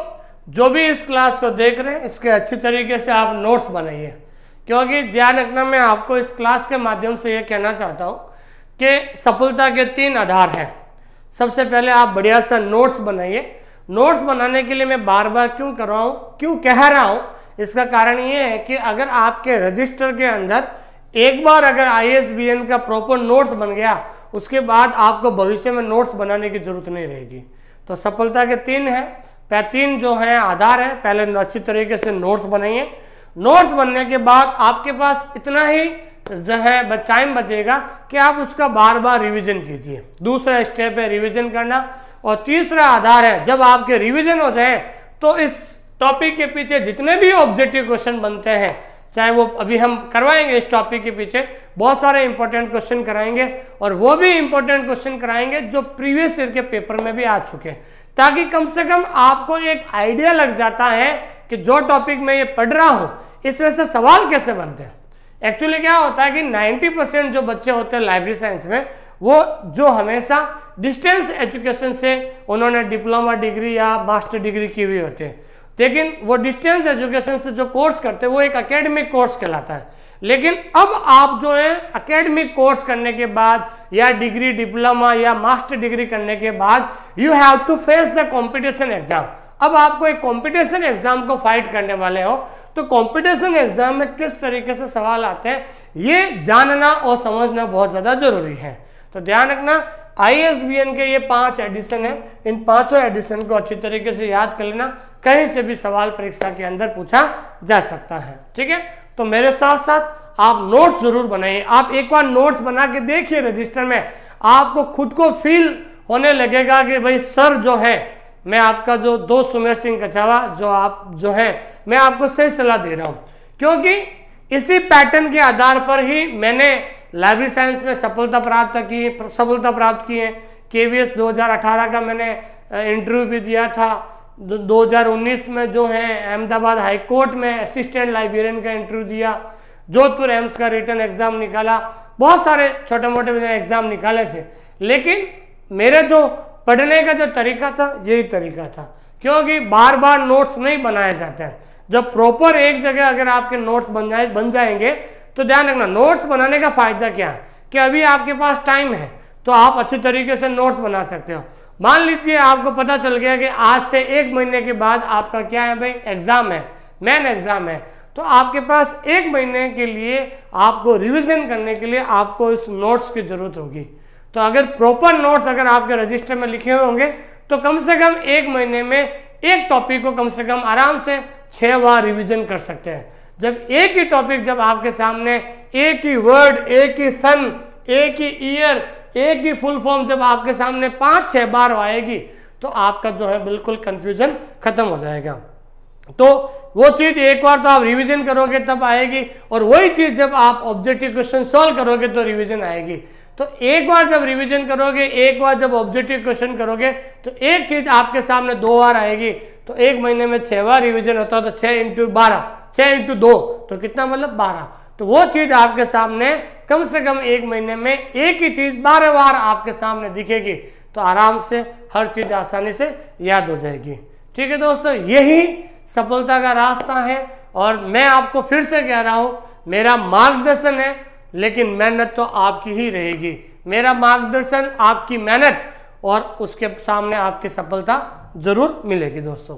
जो भी इस class को देख रहे हैं इसके अच्छी तरीके से आप नोट्स बनाइए क्योंकि ज्ञान रखना मैं आपको इस क्लास के माध्यम से ये कहना चाहता हूँ कि सफलता के तीन आधार हैं सबसे पहले आप बढ़िया सा नोट्स बनाइए नोट्स बनाने के लिए मैं बार बार क्यों कर रहा हूँ क्यों कह रहा हूँ इसका कारण ये है कि अगर आपके रजिस्टर के अंदर एक बार अगर आई का प्रॉपर नोट्स बन गया उसके बाद आपको भविष्य में नोट्स बनाने की जरूरत नहीं रहेगी तो सफलता के तीन हैं तीन जो हैं आधार है पहले अच्छी तरीके से नोट्स बनाइए नोट्स बनने के बाद आपके पास इतना ही जो है टाइम बचेगा कि आप उसका बार बार रिवीजन कीजिए दूसरा स्टेप है रिवीजन करना और तीसरा आधार है जब आपके रिवीजन हो जाए तो इस टॉपिक के पीछे जितने भी ऑब्जेक्टिव क्वेश्चन बनते हैं चाहे वो अभी हम करवाएंगे इस टॉपिक के पीछे बहुत सारे इंपॉर्टेंट क्वेश्चन कराएंगे और वो भी इंपॉर्टेंट क्वेश्चन कराएंगे जो प्रीवियस ईयर के पेपर में भी आ चुके हैं ताकि कम से कम आपको एक आइडिया लग जाता है कि जो टॉपिक में ये पढ़ रहा हूँ इसमें से सवाल कैसे बनते हैं एक्चुअली क्या होता है कि 90 परसेंट जो बच्चे होते हैं लाइब्रेरी साइंस में वो जो हमेशा डिस्टेंस एजुकेशन से उन्होंने डिप्लोमा डिग्री या मास्टर डिग्री की हुई होती है लेकिन वो डिस्टेंस एजुकेशन से जो कोर्स करते हैं वो एक अकेडमिक कोर्स कहलाता है लेकिन अब आप जो है अकेडमिक कोर्स करने के बाद या डिग्री डिप्लोमा या मास्टर डिग्री करने के बाद you have to face the competition exam अब आपको एक कंपटीशन एग्जाम को फाइट करने वाले हो तो कंपटीशन एग्जाम में किस तरीके से सवाल आते हैं ये जानना और समझना बहुत ज़्यादा जरूरी है तो ध्यान रखना आई के ये पांच एडिशन है इन पांचों एडिशन को अच्छी तरीके से याद कर लेना कहीं से भी सवाल परीक्षा के अंदर पूछा जा सकता है ठीक है तो मेरे साथ साथ आप नोट्स जरूर बनाइए आप एक बार नोट्स बना के देखिए रजिस्टर में आपको खुद को फील होने लगेगा कि भाई सर जो है मैं आपका जो दोस्त सुमेर सिंह कछावा जो आप जो है मैं आपको सही सलाह दे रहा हूँ क्योंकि इसी पैटर्न के आधार पर ही मैंने लाइब्रेरी साइंस में सफलता प्राप्त की सफलता प्राप्त की है के वी एस का मैंने इंटरव्यू भी दिया था 2019 में जो है अहमदाबाद हाई कोर्ट में असिस्टेंट लाइब्रेरियन का इंटरव्यू दिया जोधपुर एम्स का रिटर्न एग्ज़ाम निकाला बहुत सारे छोटे मोटे मैंने एग्ज़ाम निकाले थे लेकिन मेरे जो पढ़ने का जो तरीका था यही तरीका था क्योंकि बार बार नोट्स नहीं बनाए जाते हैं जब प्रॉपर एक जगह अगर आपके नोट्स बन जाए बन जाएंगे तो ध्यान रखना नोट्स बनाने का फायदा क्या है कि अभी आपके पास टाइम है तो आप अच्छे तरीके से नोट्स बना सकते हो मान लीजिए आपको पता चल गया कि आज से एक महीने के बाद आपका क्या है भाई एग्जाम है मेन एग्जाम है तो आपके पास एक महीने के लिए आपको रिविजन करने के लिए आपको इस नोट्स की ज़रूरत होगी तो अगर प्रॉपर नोट्स अगर आपके रजिस्टर में लिखे हुए होंगे तो कम से कम एक महीने में एक टॉपिक को कम से कम आराम से छः बार रिवीजन कर सकते हैं जब एक ही टॉपिक जब आपके सामने एक ही वर्ड एक ही सन एक ही ईयर एक ही फुल फॉर्म जब आपके सामने पाँच छः बार आएगी तो आपका जो है बिल्कुल कन्फ्यूजन खत्म हो जाएगा तो वो चीज़ एक बार तो आप रिवीजन करोगे तब आएगी और वही चीज़ जब आप ऑब्जेक्टिव क्वेश्चन सॉल्व करोगे तो रिवीजन आएगी तो एक बार जब रिवीजन करोगे एक बार जब ऑब्जेक्टिव क्वेश्चन करोगे तो एक चीज आपके सामने दो बार आएगी तो एक महीने में छह बार रिवीजन होता है तो छह इंटू बारह छह इंटू दो तो कितना मतलब बारह तो वो चीज आपके सामने कम से कम एक महीने में एक ही चीज बारह बार आपके सामने दिखेगी तो आराम से हर चीज आसानी से याद हो जाएगी ठीक है दोस्तों यही सफलता का रास्ता है और मैं आपको फिर से कह रहा हूं मेरा मार्गदर्शन है लेकिन मेहनत तो आपकी ही रहेगी मेरा मार्गदर्शन आपकी मेहनत और उसके सामने आपकी सफलता ज़रूर मिलेगी दोस्तों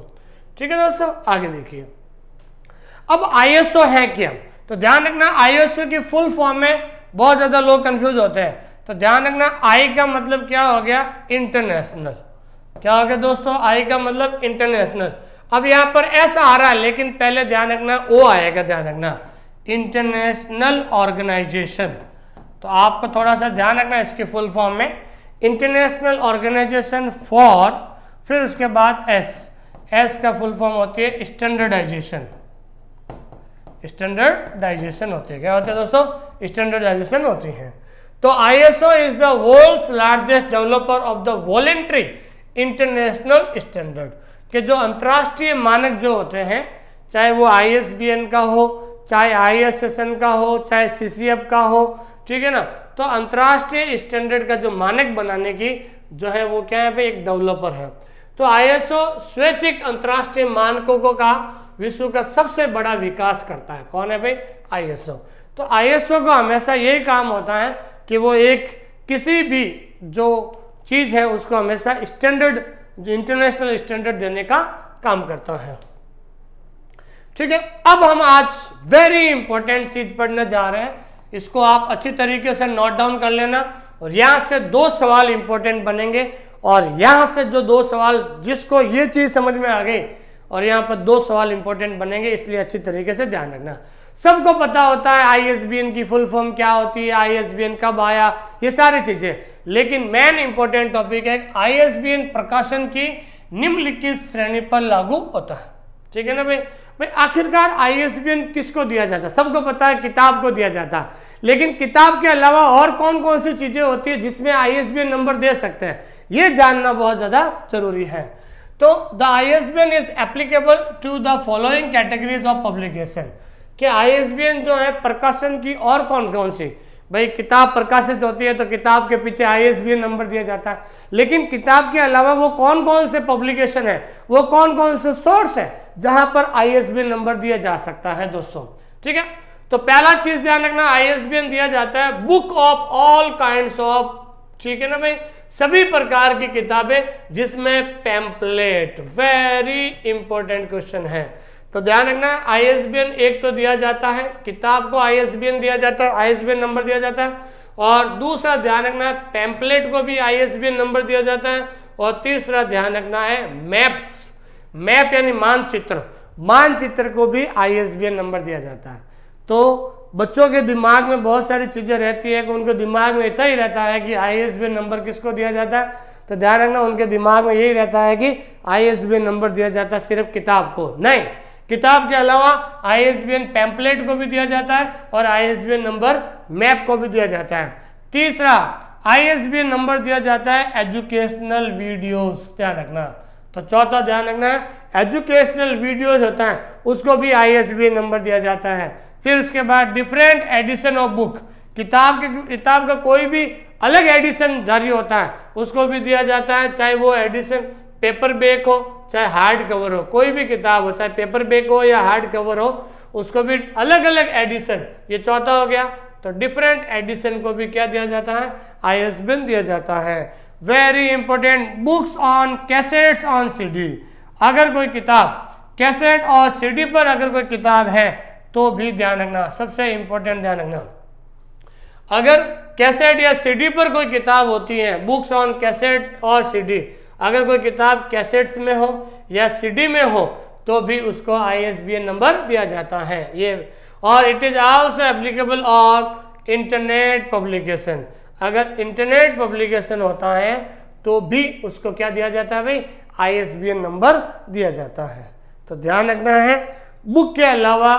ठीक है दोस्तों आगे देखिए अब आईएसओ है क्या तो ध्यान रखना आईएसओ की फुल फॉर्म में बहुत ज़्यादा लोग कंफ्यूज होते हैं तो ध्यान रखना आई का मतलब क्या हो गया इंटरनेशनल क्या हो गया दोस्तों आई का मतलब इंटरनेशनल अब यहां पर एस आ रहा है लेकिन पहले ध्यान रखना ओ आएगा ध्यान रखना इंटरनेशनल ऑर्गेनाइजेशन तो आपको थोड़ा सा ध्यान रखना इसके फुल फॉर्म में इंटरनेशनल ऑर्गेनाइजेशन फॉर फिर उसके बाद एस एस का फुल फॉर्म होती है स्टैंडर्डाइजेशन स्टैंडर्डाइजेशन होती है क्या होते हैं दोस्तों स्टैंडर्डाइजेशन होती है तो I S O is the world largest developer of the voluntary international standard के जो अंतर्राष्ट्रीय मानक जो होते हैं चाहे वो एन का हो चाहे आई एन का हो चाहे सी का हो ठीक है ना तो अंतर्राष्ट्रीय स्टैंडर्ड का जो मानक बनाने की जो है वो क्या है पे एक डेवलपर है तो आई ओ स्वैच्छिक अंतर्राष्ट्रीय मानकों को का विश्व का सबसे बड़ा विकास करता है कौन है भाई ओ तो ओ को हमेशा यही काम होता है कि वो एक किसी भी जो चीज़ है उसको हमेशा स्टैंडर्ड जो इंटरनेशनल स्टैंडर्ड देने का काम करता है ठीक है अब हम आज वेरी इंपॉर्टेंट चीज पढ़ने जा रहे हैं इसको आप अच्छी तरीके से नोट डाउन कर लेना और यहां से दो सवाल इंपॉर्टेंट बनेंगे और यहां से जो दो सवाल जिसको ये चीज समझ में आ गई और यहां पर दो सवाल इंपॉर्टेंट बनेंगे इसलिए अच्छी तरीके से ध्यान रखना सबको पता होता है आईएसबीएन की फुल फॉर्म क्या होती है आईएसबीएन कब आया ये सारी चीजें लेकिन मेन इंपॉर्टेंट टॉपिक है आईएसबीएन प्रकाशन की निम्नलिखित श्रेणी पर लागू होता है ठीक है ना भाई भाई आखिरकार आईएसबीएन किसको दिया जाता सबको पता है किताब को दिया जाता लेकिन किताब के अलावा और कौन कौन सी चीज़ें होती है जिसमें आईएसबीएन नंबर दे सकते हैं ये जानना बहुत ज़्यादा जरूरी है तो the ISBN is applicable to the following categories of publication B ISBN जो है प्रकाशन की और कौन कौन सी भाई किताब प्रकाशित होती है तो किताब के पीछे आई नंबर दिया जाता है लेकिन किताब के अलावा वो कौन कौन से पब्लिकेशन है वो कौन कौन से सोर्स है जहां पर आई नंबर दिया जा सकता है दोस्तों ठीक है तो पहला चीज ध्यान रखना आई दिया जाता है book of all kind of ठीक है ना भाई सभी प्रकार की किताबें जिसमें पेम्पलेट वेरी इंपॉर्टेंट क्वेश्चन है तो ध्यान रखना आईएसबीएन एक तो दिया जाता है किताब को आईएसबीएन दिया जाता है आईएसबीएन नंबर दिया जाता है और दूसरा ध्यान रखना टेम्पलेट को भी आईएसबीएन नंबर दिया जाता है और तीसरा ध्यान रखना है मैप्स मैप यानी मानचित्र मानचित्र को भी आईएसबीएन नंबर दिया जाता है तो बच्चों के दिमाग में बहुत सारी चीज़ें रहती है कि उनके दिमाग में इतना ही रहता है कि आईएसबीएन नंबर किसको दिया जाता है तो ध्यान रखना उनके दिमाग में यही रहता है कि आईएसबीएन नंबर दिया जाता है सिर्फ किताब को नहीं किताब के अलावा आई एस पैम्पलेट को भी दिया जाता है और आई नंबर मैप को भी दिया जाता है तीसरा आई नंबर दिया जाता है एजुकेशनल वीडियोस ध्यान रखना तो चौथा ध्यान रखना है एजुकेशनल वीडियोस होते हैं उसको भी आई नंबर दिया जाता है फिर उसके बाद डिफरेंट एडिशन ऑफ बुक किताब के किताब का कोई भी अलग एडिशन जारी होता है उसको भी दिया जाता है चाहे वो एडिशन पेपर बैक हो चाहे हार्ड कवर हो कोई भी किताब हो चाहे पेपर बैक हो या हार्ड कवर हो उसको भी अलग अलग एडिशन ये चौथा हो गया तो डिफरेंट एडिशन को भी क्या दिया जाता है आईएसबीएन दिया जाता है very important books on cassettes on CD अगर कोई किताब कैसेट और सीडी पर अगर कोई किताब है तो भी ध्यान रखना सबसे इंपॉर्टेंट ध्यान रखना अगर कैसेट या सीडी पर कोई किताब होती है बुक्स ऑन कैसेट और सीडी अगर कोई किताब कैसेट्स में हो या सीडी में हो तो भी उसको आईएसबीएन नंबर दिया जाता है ये और इट इज़ आल्सो एप्लीकेबल और इंटरनेट पब्लिकेशन अगर इंटरनेट पब्लिकेशन होता है तो भी उसको क्या दिया जाता है भाई आईएसबीएन नंबर दिया जाता है तो ध्यान रखना है बुक के अलावा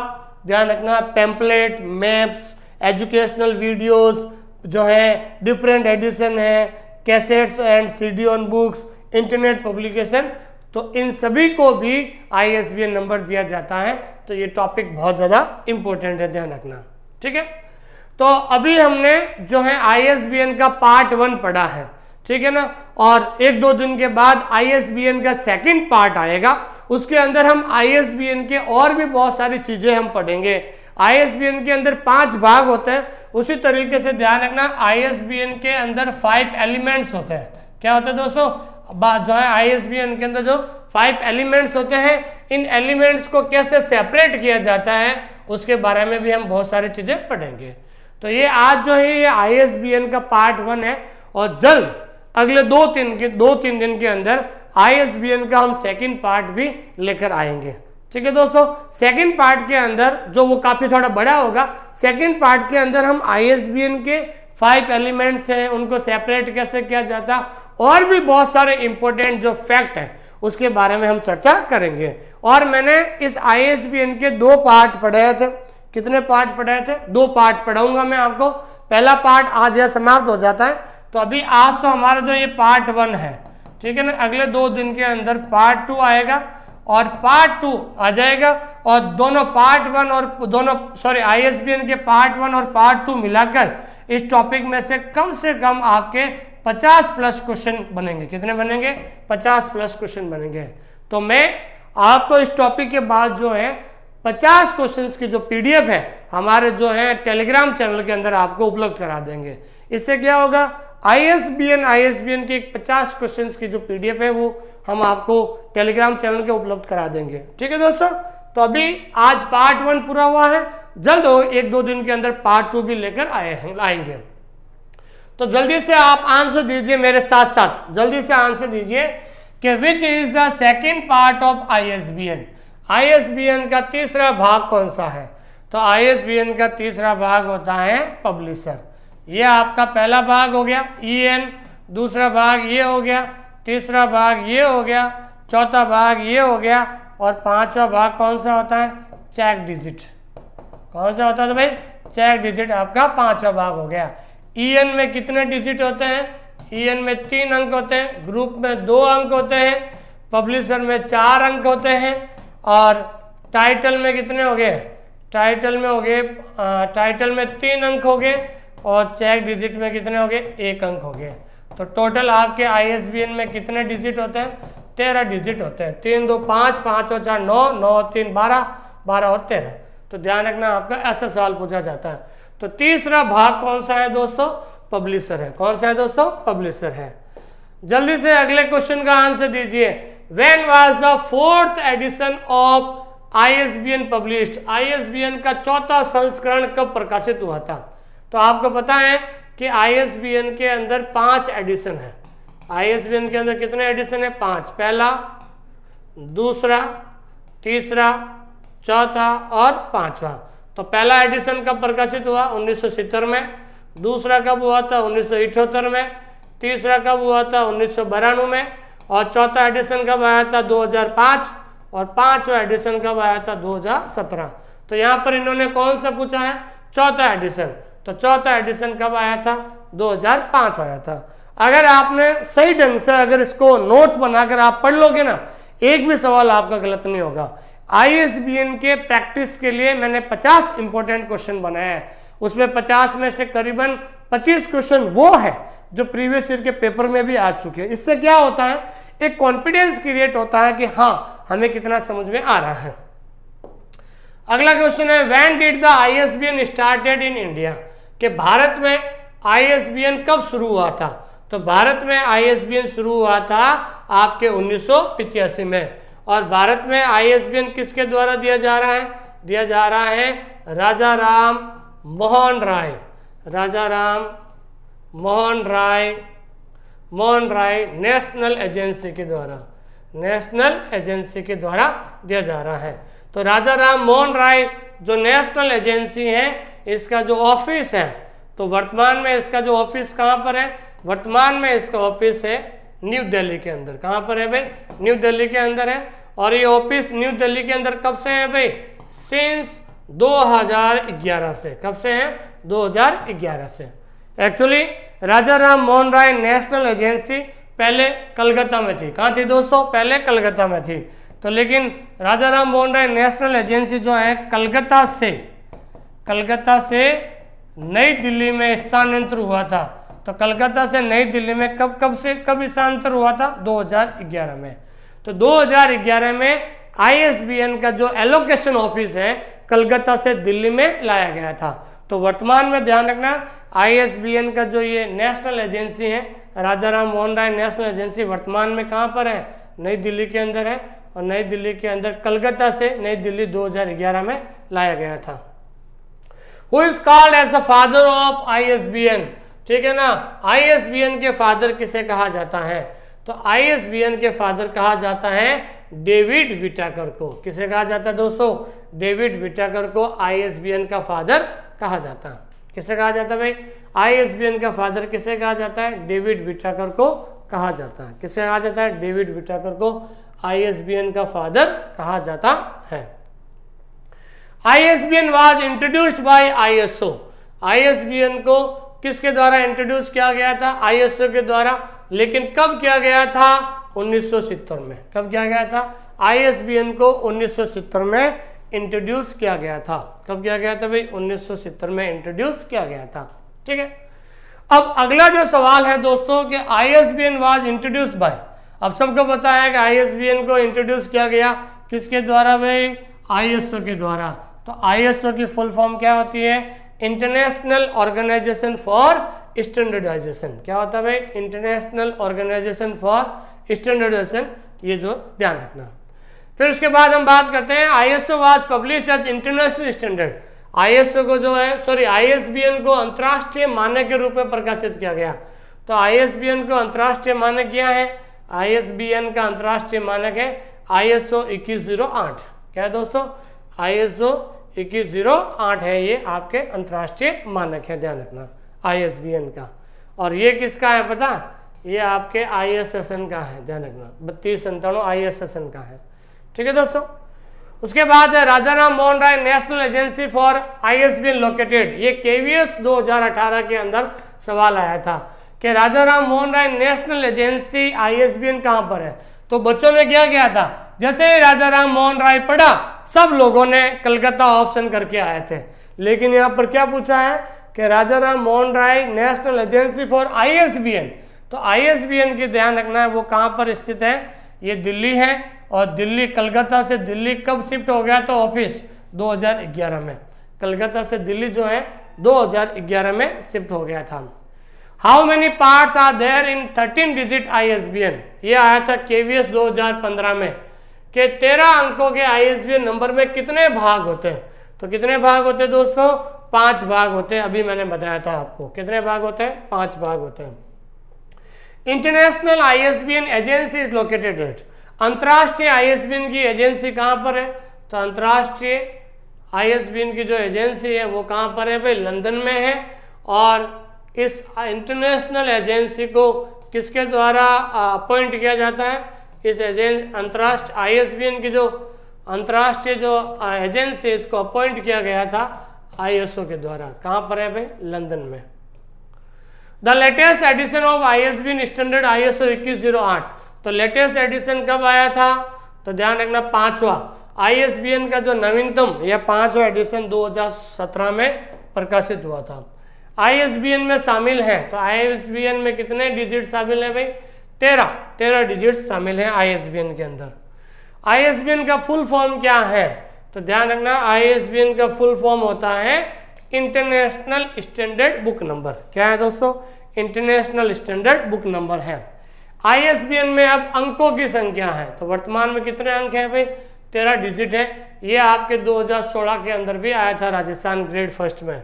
ध्यान रखना पेम्पलेट मैप्स एजुकेशनल वीडियोस जो है डिफरेंट एडिशन है cassettes and CD on books internet publication तो इन सभी को भी आई नंबर दिया जाता है तो ये टॉपिक बहुत ज़्यादा इम्पोर्टेंट है ध्यान रखना ठीक है तो अभी हमने जो है आई का पार्ट वन पढ़ा है ठीक है ना और एक दो दिन के बाद आई का सेकंड पार्ट आएगा उसके अंदर हम आई के और भी बहुत सारी चीज़ें हम पढ़ेंगे आई के अंदर पांच भाग होते हैं उसी तरीके से ध्यान रखना आई के अंदर फाइव एलिमेंट्स होते हैं क्या होता है दोस्तों बात जो है आईएसबीएन के अंदर जो फाइव एलिमेंट्स होते हैं इन एलिमेंट्स को कैसे सेपरेट किया जाता है उसके बारे में भी हम बहुत सारी चीज़ें पढ़ेंगे तो ये आज जो है ये आईएसबीएन का पार्ट वन है और जल्द अगले दो तीन के दो तीन दिन के अंदर आईएसबीएन का हम सेकंड पार्ट भी लेकर आएंगे ठीक है दोस्तों सेकेंड पार्ट के अंदर जो वो काफ़ी थोड़ा बड़ा होगा सेकेंड पार्ट के अंदर हम आई के फाइव एलिमेंट्स हैं उनको सेपरेट कैसे किया जाता और भी बहुत सारे इंपॉर्टेंट जो फैक्ट हैं उसके बारे में हम चर्चा करेंगे और मैंने इस आई के दो पार्ट पढ़ाए थे कितने पार्ट पढ़ाए थे दो पार्ट पढ़ाऊंगा मैं आपको पहला पार्ट आज यह समाप्त हो जाता है तो अभी आज तो हमारा जो ये पार्ट वन है ठीक है ना अगले दो दिन के अंदर पार्ट टू आएगा और पार्ट टू आ जाएगा और दोनों पार्ट वन और दोनों सॉरी आई के पार्ट वन और पार्ट टू मिलाकर इस टॉपिक में से कम से कम आपके 50 प्लस क्वेश्चन बनेंगे कितने बनेंगे 50 प्लस क्वेश्चन बनेंगे तो मैं आपको इस टॉपिक के बाद जो है 50 क्वेश्चंस की जो पीडीएफ है हमारे जो है टेलीग्राम चैनल के अंदर आपको उपलब्ध करा देंगे इससे क्या होगा आईएसबीएन आईएसबीएन की 50 क्वेश्चंस की जो पीडीएफ है वो हम आपको टेलीग्राम चैनल के उपलब्ध करा देंगे ठीक है दोस्तों तो अभी आज पार्ट वन पूरा हुआ है जल्द एक दो दिन के अंदर पार्ट टू भी लेकर आए आएंगे तो जल्दी से आप आंसर दीजिए मेरे साथ साथ जल्दी से आंसर दीजिए कि which is the second part of ISBN ISBN का तीसरा भाग कौन सा है तो आईएसबीएन का तीसरा भाग होता है पब्लिशर ये आपका पहला भाग हो गया ईएन e दूसरा भाग ये हो गया तीसरा भाग ये हो गया चौथा भाग ये हो गया और पांचवा भाग कौन सा होता है चेक डिजिट कौन सा होता है तो भाई चेक डिजिट आपका पांचवा भाग हो गया ई एन में कितने डिजिट होते हैं ई एन में तीन अंक होते हैं ग्रुप में दो अंक होते हैं पब्लिशर में चार अंक होते हैं और टाइटल में कितने हो गए टाइटल में हो गए टाइटल में तीन अंक हो गए और चेक डिजिट में कितने हो गए एक अंक हो गए तो टोटल आपके आईएसबीएन में कितने डिजिट होते हैं तेरह डिजिट होते हैं तीन दो पाँच पाँच और चार नौ नौ तीन बारह बारह और तेरह तो ध्यान रखना आपका ऐसा सवाल पूछा जाता है तो तीसरा भाग कौन सा है दोस्तों पब्लिशर है कौन सा है दोस्तों पब्लिशर है जल्दी से अगले क्वेश्चन का आंसर दीजिए when was the fourth edition of ISBN published ISBN का चौथा संस्करण कब प्रकाशित हुआ था तो आपको पता है कि आईएसबीएन के अंदर पांच एडिशन है आईएसबीएन के अंदर कितने एडिशन है पांच पहला दूसरा तीसरा चौथा और पांचवा तो पहला एडिशन कब प्रकाशित हुआ उन्नीस में दूसरा कब हुआ था उन्नीस में तीसरा कब हुआ था उन्नीस में और चौथा एडिशन कब आया था 2005 और पांचवा एडिशन कब आया था 2017 तो यहाँ पर इन्होंने कौन सा पूछा है चौथा एडिशन तो चौथा एडिशन कब आया था 2005 आया था अगर आपने सही ढंग से अगर इसको नोट्स बनाकर आप पढ़ लोगे ना एक भी सवाल आपका गलत नहीं होगा आई के प्रैक्टिस के लिए मैंने 50 इंपॉर्टेंट क्वेश्चन बनाए हैं उसमें 50 में से करीबन 25 क्वेश्चन वो है जो प्रीवियस ईयर के पेपर में भी आ चुके हैं इससे क्या होता है एक कॉन्फिडेंस क्रिएट होता है कि हाँ हमें कितना समझ में आ रहा है अगला क्वेश्चन है when did the N started in India कि भारत में आईएसबीएन कब शुरू हुआ था तो भारत में एन शुरू हुआ था आपके उन्नीस में और भारत में आईएसबीएन किसके द्वारा दिया जा रहा है दिया जा रहा है राजा राम मोहन राय राजा राम मोहन राय मोहन राय नेशनल एजेंसी के द्वारा नेशनल एजेंसी के द्वारा दिया जा रहा है तो राजा राम मोहन राय जो नेशनल एजेंसी है इसका जो ऑफिस है तो वर्तमान में इसका जो ऑफिस कहाँ पर है वर्तमान में इसका ऑफिस है न्यू दिल्ली के अंदर कहाँ पर है भाई न्यू दिल्ली के अंदर है और ये ऑफिस न्यू दिल्ली के अंदर कब से है भाई सिंस 2011 से कब से है 2011 से actually Raja Ram Mohan Roy national agency पहले कलकत्ता में थी कहाँ थी दोस्तों पहले कलकत्ता में थी तो लेकिन राजा राम मोहन राय नेशनल एजेंसी जो है कलकत्ता से कलकत्ता से नई दिल्ली में स्थानांतर हुआ था तो कलकत्ता से नई दिल्ली में कब कब से कब स्थानांतर हुआ था 2011 में तो 2011 में आईएसबीएन का जो एलोकेशन ऑफिस है कलकत्ता से दिल्ली में लाया गया था तो वर्तमान में ध्यान रखना आईएसबीएन का जो ये नेशनल एजेंसी है राजा राम मोहन राय नेशनल एजेंसी वर्तमान में कहाँ पर है नई दिल्ली के अंदर है और नई दिल्ली के अंदर कलकत्ता से नई दिल्ली 2011 में लाया गया था who is called as the father of ISBN ठीक है ना आईएसबीएन के फादर किसे कहा जाता है तो आई के फादर कहा जाता है डेविड विटाकर को किसे कहा जाता है दोस्तों डेविड विटाकर को आई का फादर कहा जाता है किसे कहा जाता है भाई आई का फादर किसे कहा जाता है डेविड विटाकर को कहा जाता है किसे कहा जाता है डेविड विटाकर को आई का फादर कहा जाता है ISBN was introduced by ISO ISBN को किसके द्वारा इंट्रोड्यूस किया गया था आईएसओ के द्वारा लेकिन कब किया गया था उन्नीस में कब किया गया था आई को उन्नीस में इंट्रोड्यूस किया गया था कब किया गया था भाई उन्नीस में इंट्रोड्यूस किया गया था ठीक है अब अगला जो सवाल है दोस्तों कि आईएसबीएन वाज इंट्रोड्यूस बाय अब सबको पता है कि आईएसबीएन को इंट्रोड्यूस किया गया किसके द्वारा भाई आईएसओ के द्वारा तो आईएसओ की फुल फॉर्म क्या होती है इंटरनेशनल ऑर्गेनाइजेशन फॉर स्टैंडर्डाइजेशन क्या होता है भाई इंटरनेशनल ऑर्गेनाइजेशन फॉर स्टैंडर्डाइजेशन ये जो ध्यान रखना फिर उसके बाद हम बात करते हैं I S O was publish as international standard I S O को जो है sorry I S B N को अंतर्राष्ट्रीय मानक के रूप में प्रकाशित किया गया तो आई एस बी एन को अंतर्राष्ट्रीय मानक किया है आई एस बी एन का अंतर्राष्ट्रीय मानक है आई एस ओ इक्कीस जीरो आठ क्या है दोस्तों आई एस ओ इक्कीस जीरो आठ है ये आपके अंतर्राष्ट्रीय मानक है ध्यान रखना आई का और ये किसका है पता ये आपके आई का है ध्यान रखना बत्तीस संतानवे आई का है ठीक है दोस्तों उसके बाद Raja Ram Mohan Roy national agency for ISBN located ये केवीएस 2018 के अंदर सवाल आया था कि Raja Ram Mohan Roy national agency ISBN कहाँ पर है तो बच्चों ने क्या किया था जैसे ही राजा राम मोहन राय पढ़ा सब लोगों ने कलकत्ता ऑप्शन करके आए थे लेकिन यहाँ पर क्या पूछा है कि Raja Ram Mohan Roy national agency for ISBN तो आईएसबीएन की ध्यान रखना है वो कहाँ पर स्थित है ये दिल्ली है और दिल्ली कलकत्ता से दिल्ली कब शिफ्ट हो गया तो ऑफिस 2011 में कलकत्ता से दिल्ली जो है 2011 में शिफ्ट हो गया था how many parts are there in 13 digit ISBN ये आया था केवीएस 2015 में कि 13 अंकों के आईएसबीएन नंबर में कितने भाग होते हैं तो कितने भाग होते हैं दोस्तों पांच भाग होते हैं अभी मैंने बताया था आपको कितने भाग होते हैं पांच भाग होते हैं international ISBN agency is located at अंतर्राष्ट्रीय आईएसबीएन की एजेंसी कहाँ पर है तो अंतर्राष्ट्रीय आईएसबीएन की जो एजेंसी है वो कहां पर है भाई लंदन में है और इस इंटरनेशनल एजेंसी को किसके द्वारा अपॉइंट किया जाता है इस एजेंस अंतर्राष्ट्रीय एन की जो अंतर्राष्ट्रीय जो एजेंसी इसको अपॉइंट किया गया था आईएसओ के द्वारा कहां पर है भाई लंदन में the latest edition of ISBN standard ISO 2108 तो लेटेस्ट एडिशन कब आया था तो ध्यान रखना पांचवा आईएसबीएन का जो नवीनतम यह पांचवा एडिशन 2017 में प्रकाशित हुआ था आईएसबीएन में शामिल है तो आईएसबीएन में कितने डिजिट शामिल है भाई तेरह तेरह डिजिट शामिल है आईएसबीएन के अंदर आईएसबीएन का फुल फॉर्म क्या है तो ध्यान रखना आई का फुल फॉर्म होता है इंटरनेशनल स्टैंडर्ड बुक नंबर क्या है दोस्तों इंटरनेशनल स्टैंडर्ड बुक नंबर है आई में अब अंकों की संख्या है तो वर्तमान में कितने अंक हैं भाई तेरह डिजिट है ये आपके 2016 के अंदर भी आया था राजस्थान ग्रेड फर्स्ट में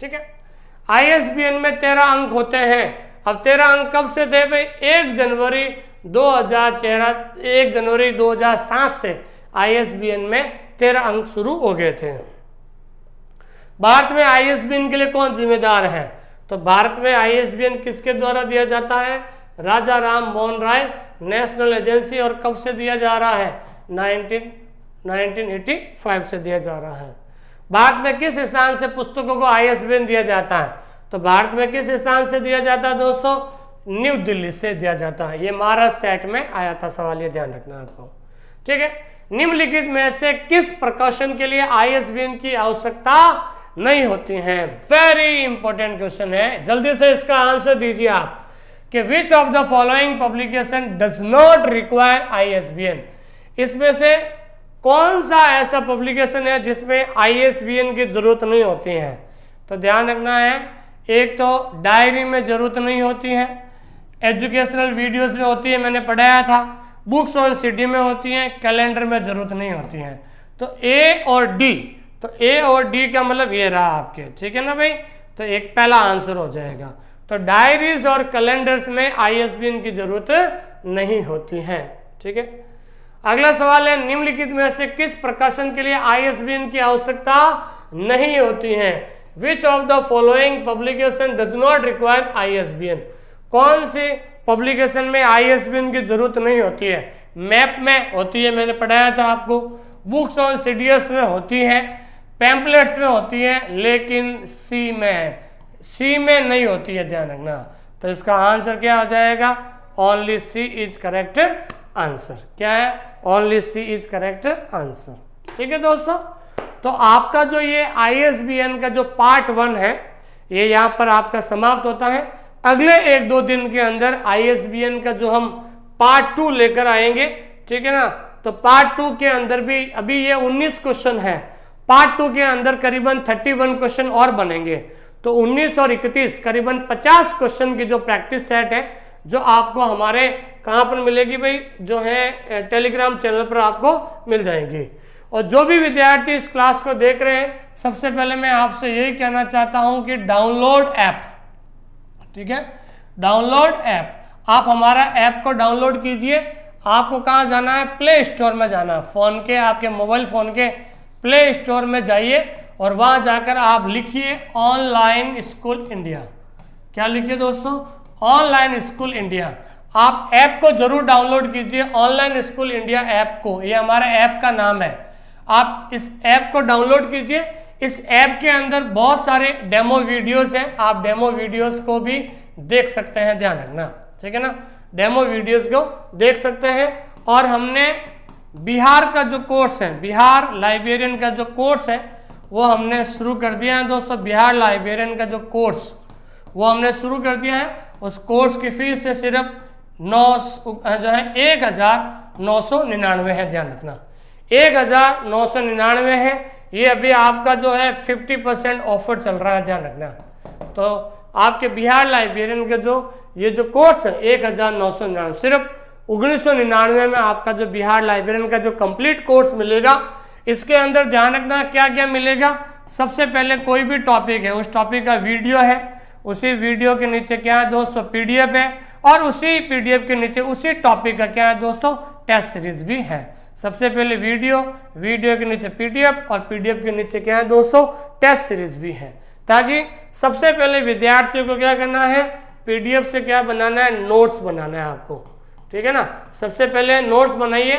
ठीक है आई में तेरह अंक होते हैं अब तेरह अंक कब से थे भाई एक जनवरी दो हजार एक जनवरी सात से आई में तेरह अंक शुरू हो गए थे भारत में आईएसबीएन के लिए कौन जिम्मेदार है तो भारत में आईएसबीएन किसके द्वारा दिया जाता है राजा राम मोहन राय नेशनल एजेंसी और कब से दिया जा रहा है 19 1985 से दिया जा रहा है भारत में किस स्थान से पुस्तकों को आईएसबीएन दिया जाता है तो भारत में किस स्थान से दिया जाता है दोस्तों न्यू दिल्ली से दिया जाता है ये महाराष्ट्र सेट में आया था सवाल ये ध्यान रखना आपको ठीक है निम्नलिखित में से किस प्रकाशन के लिए आईएसबीएन की आवश्यकता नहीं होती है वेरी इंपॉर्टेंट क्वेश्चन है जल्दी से इसका आंसर दीजिए आप कि which of the following publication does not require ISBN इसमें से कौन सा ऐसा पब्लिकेशन है जिसमें आईएसबीएन की जरूरत नहीं होती है तो ध्यान रखना है एक तो डायरी में जरूरत नहीं होती है एजुकेशनल वीडियोस में होती है मैंने पढ़ाया था बुक्स ऑन सी में होती हैं कैलेंडर में ज़रूरत नहीं होती हैं तो ए और डी तो ए और डी का मतलब ये रहा आपके ठीक है ना भाई तो एक पहला आंसर हो जाएगा तो डायरीज और कैलेंडर्स में आईएसबीएन की जरूरत नहीं होती है ठीक है अगला सवाल है निम्नलिखित में से किस प्रकाशन के लिए आईएसबीएन की आवश्यकता नहीं होती है which of the following publication does not require ISBN कौन से पब्लिकेशन में आईएसबीएन की जरूरत नहीं होती है मैप में होती है मैंने पढ़ाया था आपको बुक्स ऑन सी में होती है पैम्पलेट्स में होती है लेकिन सी में सी में नहीं होती है ध्यान रखना तो इसका आंसर क्या हो जाएगा only C is correct answer क्या है only C is correct answer ठीक है दोस्तों तो आपका जो ये आई का जो पार्ट वन है ये यहाँ पर आपका समाप्त होता है अगले एक दो दिन के अंदर आई का जो हम पार्ट टू लेकर आएंगे ठीक है ना तो पार्ट टू के अंदर भी अभी ये 19 क्वेश्चन है पार्ट टू के अंदर करीबन 31 क्वेश्चन और बनेंगे तो 19 और 31 करीबन 50 क्वेश्चन की जो प्रैक्टिस सेट है जो आपको हमारे कहाँ पर मिलेगी भाई जो है टेलीग्राम चैनल पर आपको मिल जाएंगी और जो भी विद्यार्थी इस क्लास को देख रहे हैं सबसे पहले मैं आपसे यही कहना चाहता हूँ कि डाउनलोड ऐप ठीक है डाउनलोड ऐप आप हमारा ऐप को डाउनलोड कीजिए आपको कहाँ जाना है प्ले स्टोर में जाना है फ़ोन के आपके मोबाइल फ़ोन के प्ले स्टोर में जाइए और वहाँ जाकर आप लिखिए ऑनलाइन स्कूल इंडिया क्या लिखिए दोस्तों ऑनलाइन स्कूल इंडिया आप ऐप को जरूर डाउनलोड कीजिए ऑनलाइन स्कूल इंडिया ऐप को ये हमारा ऐप का नाम है आप इस ऐप को डाउनलोड कीजिए इस ऐप के अंदर बहुत सारे डेमो वीडियोस हैं आप डेमो वीडियोस को भी देख सकते हैं ध्यान रखना ठीक है ना डेमो वीडियोस को देख सकते हैं और हमने बिहार का जो कोर्स है बिहार लाइब्रेरियन का जो कोर्स है वो हमने शुरू कर दिया है दोस्तों बिहार लाइब्रेरियन का जो कोर्स वो हमने शुरू कर दिया है उस कोर्स की फीस से सिर्फ नौ जो है एक हज़ार नौ सौ निन्यानवे है ध्यान रखना एक हज़ार नौ सौ निन्यानवे है ये अभी आपका जो है 50 परसेंट ऑफर चल रहा है ध्यान रखना तो आपके बिहार लाइब्रेरियन के जो ये जो कोर्स है एक हज़ार नौ सौ निन्यानवे सिर्फ उन्नीस सौ निन्यानवे में आपका जो बिहार लाइब्रेरियन का जो कंप्लीट कोर्स मिलेगा इसके अंदर ध्यान रखना क्या क्या मिलेगा सबसे पहले कोई भी टॉपिक है उस टॉपिक का वीडियो है उसी वीडियो के नीचे क्या है दोस्तों पीडीएफ है और उसी पीडीएफ के नीचे उसी टॉपिक का क्या है दोस्तों टेस्ट सीरीज भी है सबसे पहले वीडियो वीडियो के नीचे पीडीएफ और पीडीएफ के नीचे क्या है दोस्तों टेस्ट सीरीज भी है ताकि सबसे पहले विद्यार्थियों को क्या करना है पीडीएफ से क्या बनाना है नोट्स बनाना है आपको ठीक है ना सबसे पहले नोट्स बनाइए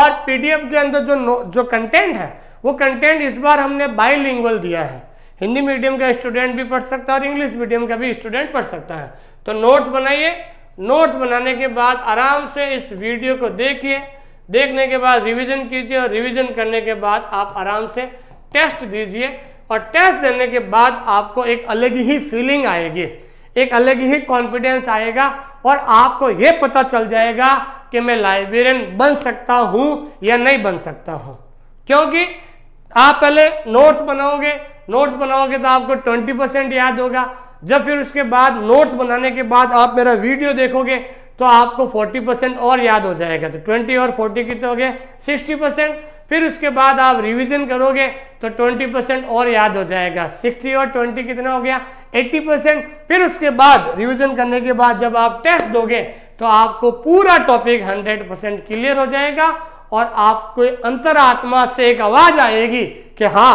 और पीडीएफ के अंदर जो जो कंटेंट है वो कंटेंट इस बार हमने बाई दिया है हिंदी मीडियम का स्टूडेंट भी पढ़ सकता है और इंग्लिश मीडियम का भी स्टूडेंट पढ़ सकता है तो नोट्स बनाइए नोट्स बनाने के बाद आराम से इस वीडियो को देखिए देखने के बाद रिवीजन कीजिए और रिवीजन करने के बाद आप आराम से टेस्ट दीजिए और टेस्ट देने के बाद आपको एक अलग ही फीलिंग आएगी एक अलग ही कॉन्फिडेंस आएगा और आपको ये पता चल जाएगा कि मैं लाइब्रेरियन बन सकता हूँ या नहीं बन सकता हूँ क्योंकि आप पहले नोट्स बनाओगे नोट्स बनाओगे तो आपको 20 परसेंट याद होगा जब फिर उसके बाद नोट्स बनाने के बाद आप मेरा वीडियो देखोगे तो आपको 40 परसेंट और याद हो जाएगा तो 20 और 40 कितने हो गए 60 परसेंट फिर उसके बाद आप रिवीजन करोगे तो 20 परसेंट और याद हो जाएगा 60 और 20 कितना हो गया 80 परसेंट फिर उसके बाद रिवीजन करने के बाद जब आप टेस्ट दोगे तो आपको पूरा टॉपिक 100 परसेंट क्लियर हो जाएगा और आपको अंतरात्मा से एक आवाज़ आएगी कि हाँ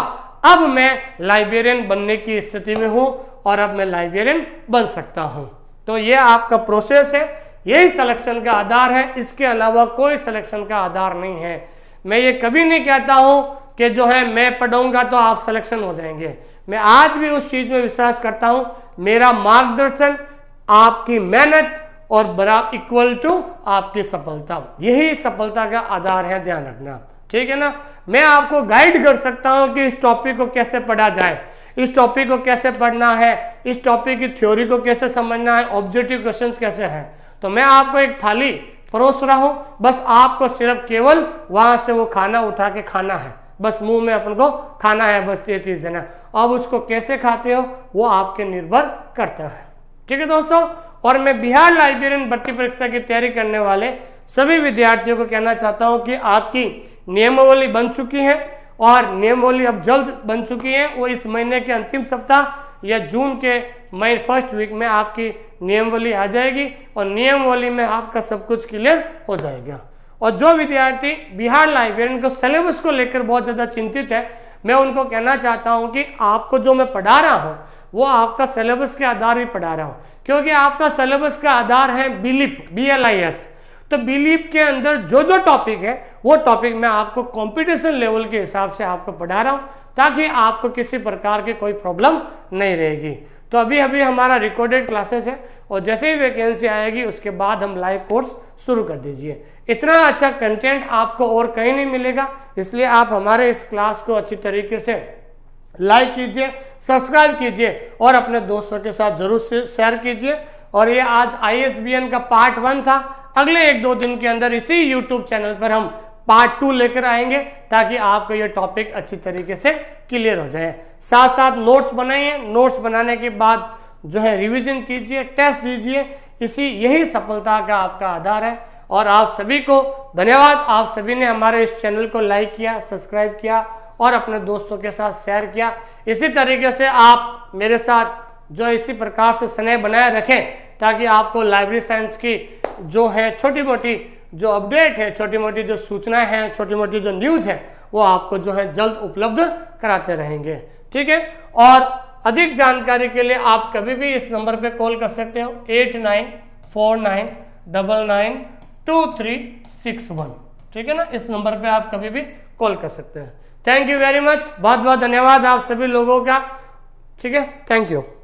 अब मैं लाइब्रेरियन बनने की स्थिति में हूँ और अब मैं लाइब्रेरियन बन सकता हूँ तो ये आपका प्रोसेस है यही सिलेक्शन का आधार है इसके अलावा कोई सिलेक्शन का आधार नहीं है मैं ये कभी नहीं कहता हूं कि जो है मैं पढ़ूंगा तो आप सिलेक्शन हो जाएंगे मैं आज भी उस चीज़ में विश्वास करता हूं मेरा मार्गदर्शन आपकी मेहनत और बराबर इक्वल टू आपकी सफलता यही सफलता का आधार है ध्यान रखना ठीक है ना मैं आपको गाइड कर सकता हूँ कि इस टॉपिक को कैसे पढ़ा जाए इस टॉपिक को कैसे पढ़ना है इस टॉपिक की थ्योरी को कैसे समझना है ऑब्जेक्टिव क्वेश्चंस कैसे हैं तो मैं आपको एक थाली परोस रहा हूं बस आपको सिर्फ केवल वहां से वो खाना उठा के खाना है बस मुंह में अपन को खाना है बस ये चीज़ है ना अब उसको कैसे खाते हो वो आपके निर्भर करता है ठीक है दोस्तों और मैं बिहार लाइब्रेरियन भर्ती परीक्षा की तैयारी करने वाले सभी विद्यार्थियों को कहना चाहता हूँ कि आपकी नियमावली बन चुकी है और नियमावली अब जल्द बन चुकी है वो इस महीने के अंतिम सप्ताह या जून के मई फर्स्ट वीक में आपकी नियमवली आ जाएगी और नियमवली में आपका सब कुछ क्लियर हो जाएगा और जो विद्यार्थी बिहार लाइब्रेरियन को सिलेबस को लेकर बहुत ज़्यादा चिंतित है मैं उनको कहना चाहता हूँ कि आपको जो मैं पढ़ा रहा हूँ वो आपका सिलेबस के आधार ही पढ़ा रहा हूँ क्योंकि आपका सिलेबस का आधार है बिलीप बी एल आई एस तो बिलीप के अंदर जो जो टॉपिक है वो टॉपिक मैं आपको कॉम्पिटिशन लेवल के हिसाब से आपको पढ़ा रहा हूँ ताकि आपको किसी प्रकार की कोई प्रॉब्लम नहीं रहेगी तो अभी अभी हमारा रिकॉर्डेड क्लासेस है और जैसे ही वैकेंसी आएगी उसके बाद हम लाइव कोर्स शुरू कर दीजिए इतना अच्छा कंटेंट आपको और कहीं नहीं मिलेगा इसलिए आप हमारे इस क्लास को अच्छी तरीके से लाइक कीजिए सब्सक्राइब कीजिए और अपने दोस्तों के साथ जरूर शेयर कीजिए और ये आज आई का पार्ट वन था अगले एक दो दिन के अंदर इसी यूट्यूब चैनल पर हम पार्ट टू लेकर आएंगे ताकि आपको ये टॉपिक अच्छी तरीके से क्लियर हो जाए साथ साथ नोट्स बनाइए नोट्स बनाने के बाद जो है रिवीजन कीजिए टेस्ट दीजिए इसी यही सफलता का आपका आधार है और आप सभी को धन्यवाद आप सभी ने हमारे इस चैनल को लाइक किया सब्सक्राइब किया और अपने दोस्तों के साथ शेयर किया इसी तरीके से आप मेरे साथ जो इसी प्रकार से स्नेह बनाए रखें ताकि आपको लाइब्रेरी साइंस की जो है छोटी मोटी जो अपडेट है छोटी मोटी जो सूचना है छोटी मोटी जो न्यूज़ है वो आपको जो है जल्द उपलब्ध कराते रहेंगे ठीक है और अधिक जानकारी के लिए आप कभी भी इस नंबर पे कॉल कर सकते हो eight nine four nine double nine two three six one ठीक है ना इस नंबर पे आप कभी भी कॉल कर सकते हैं थैंक यू वेरी मच बहुत बहुत धन्यवाद आप सभी लोगों का ठीक है थैंक यू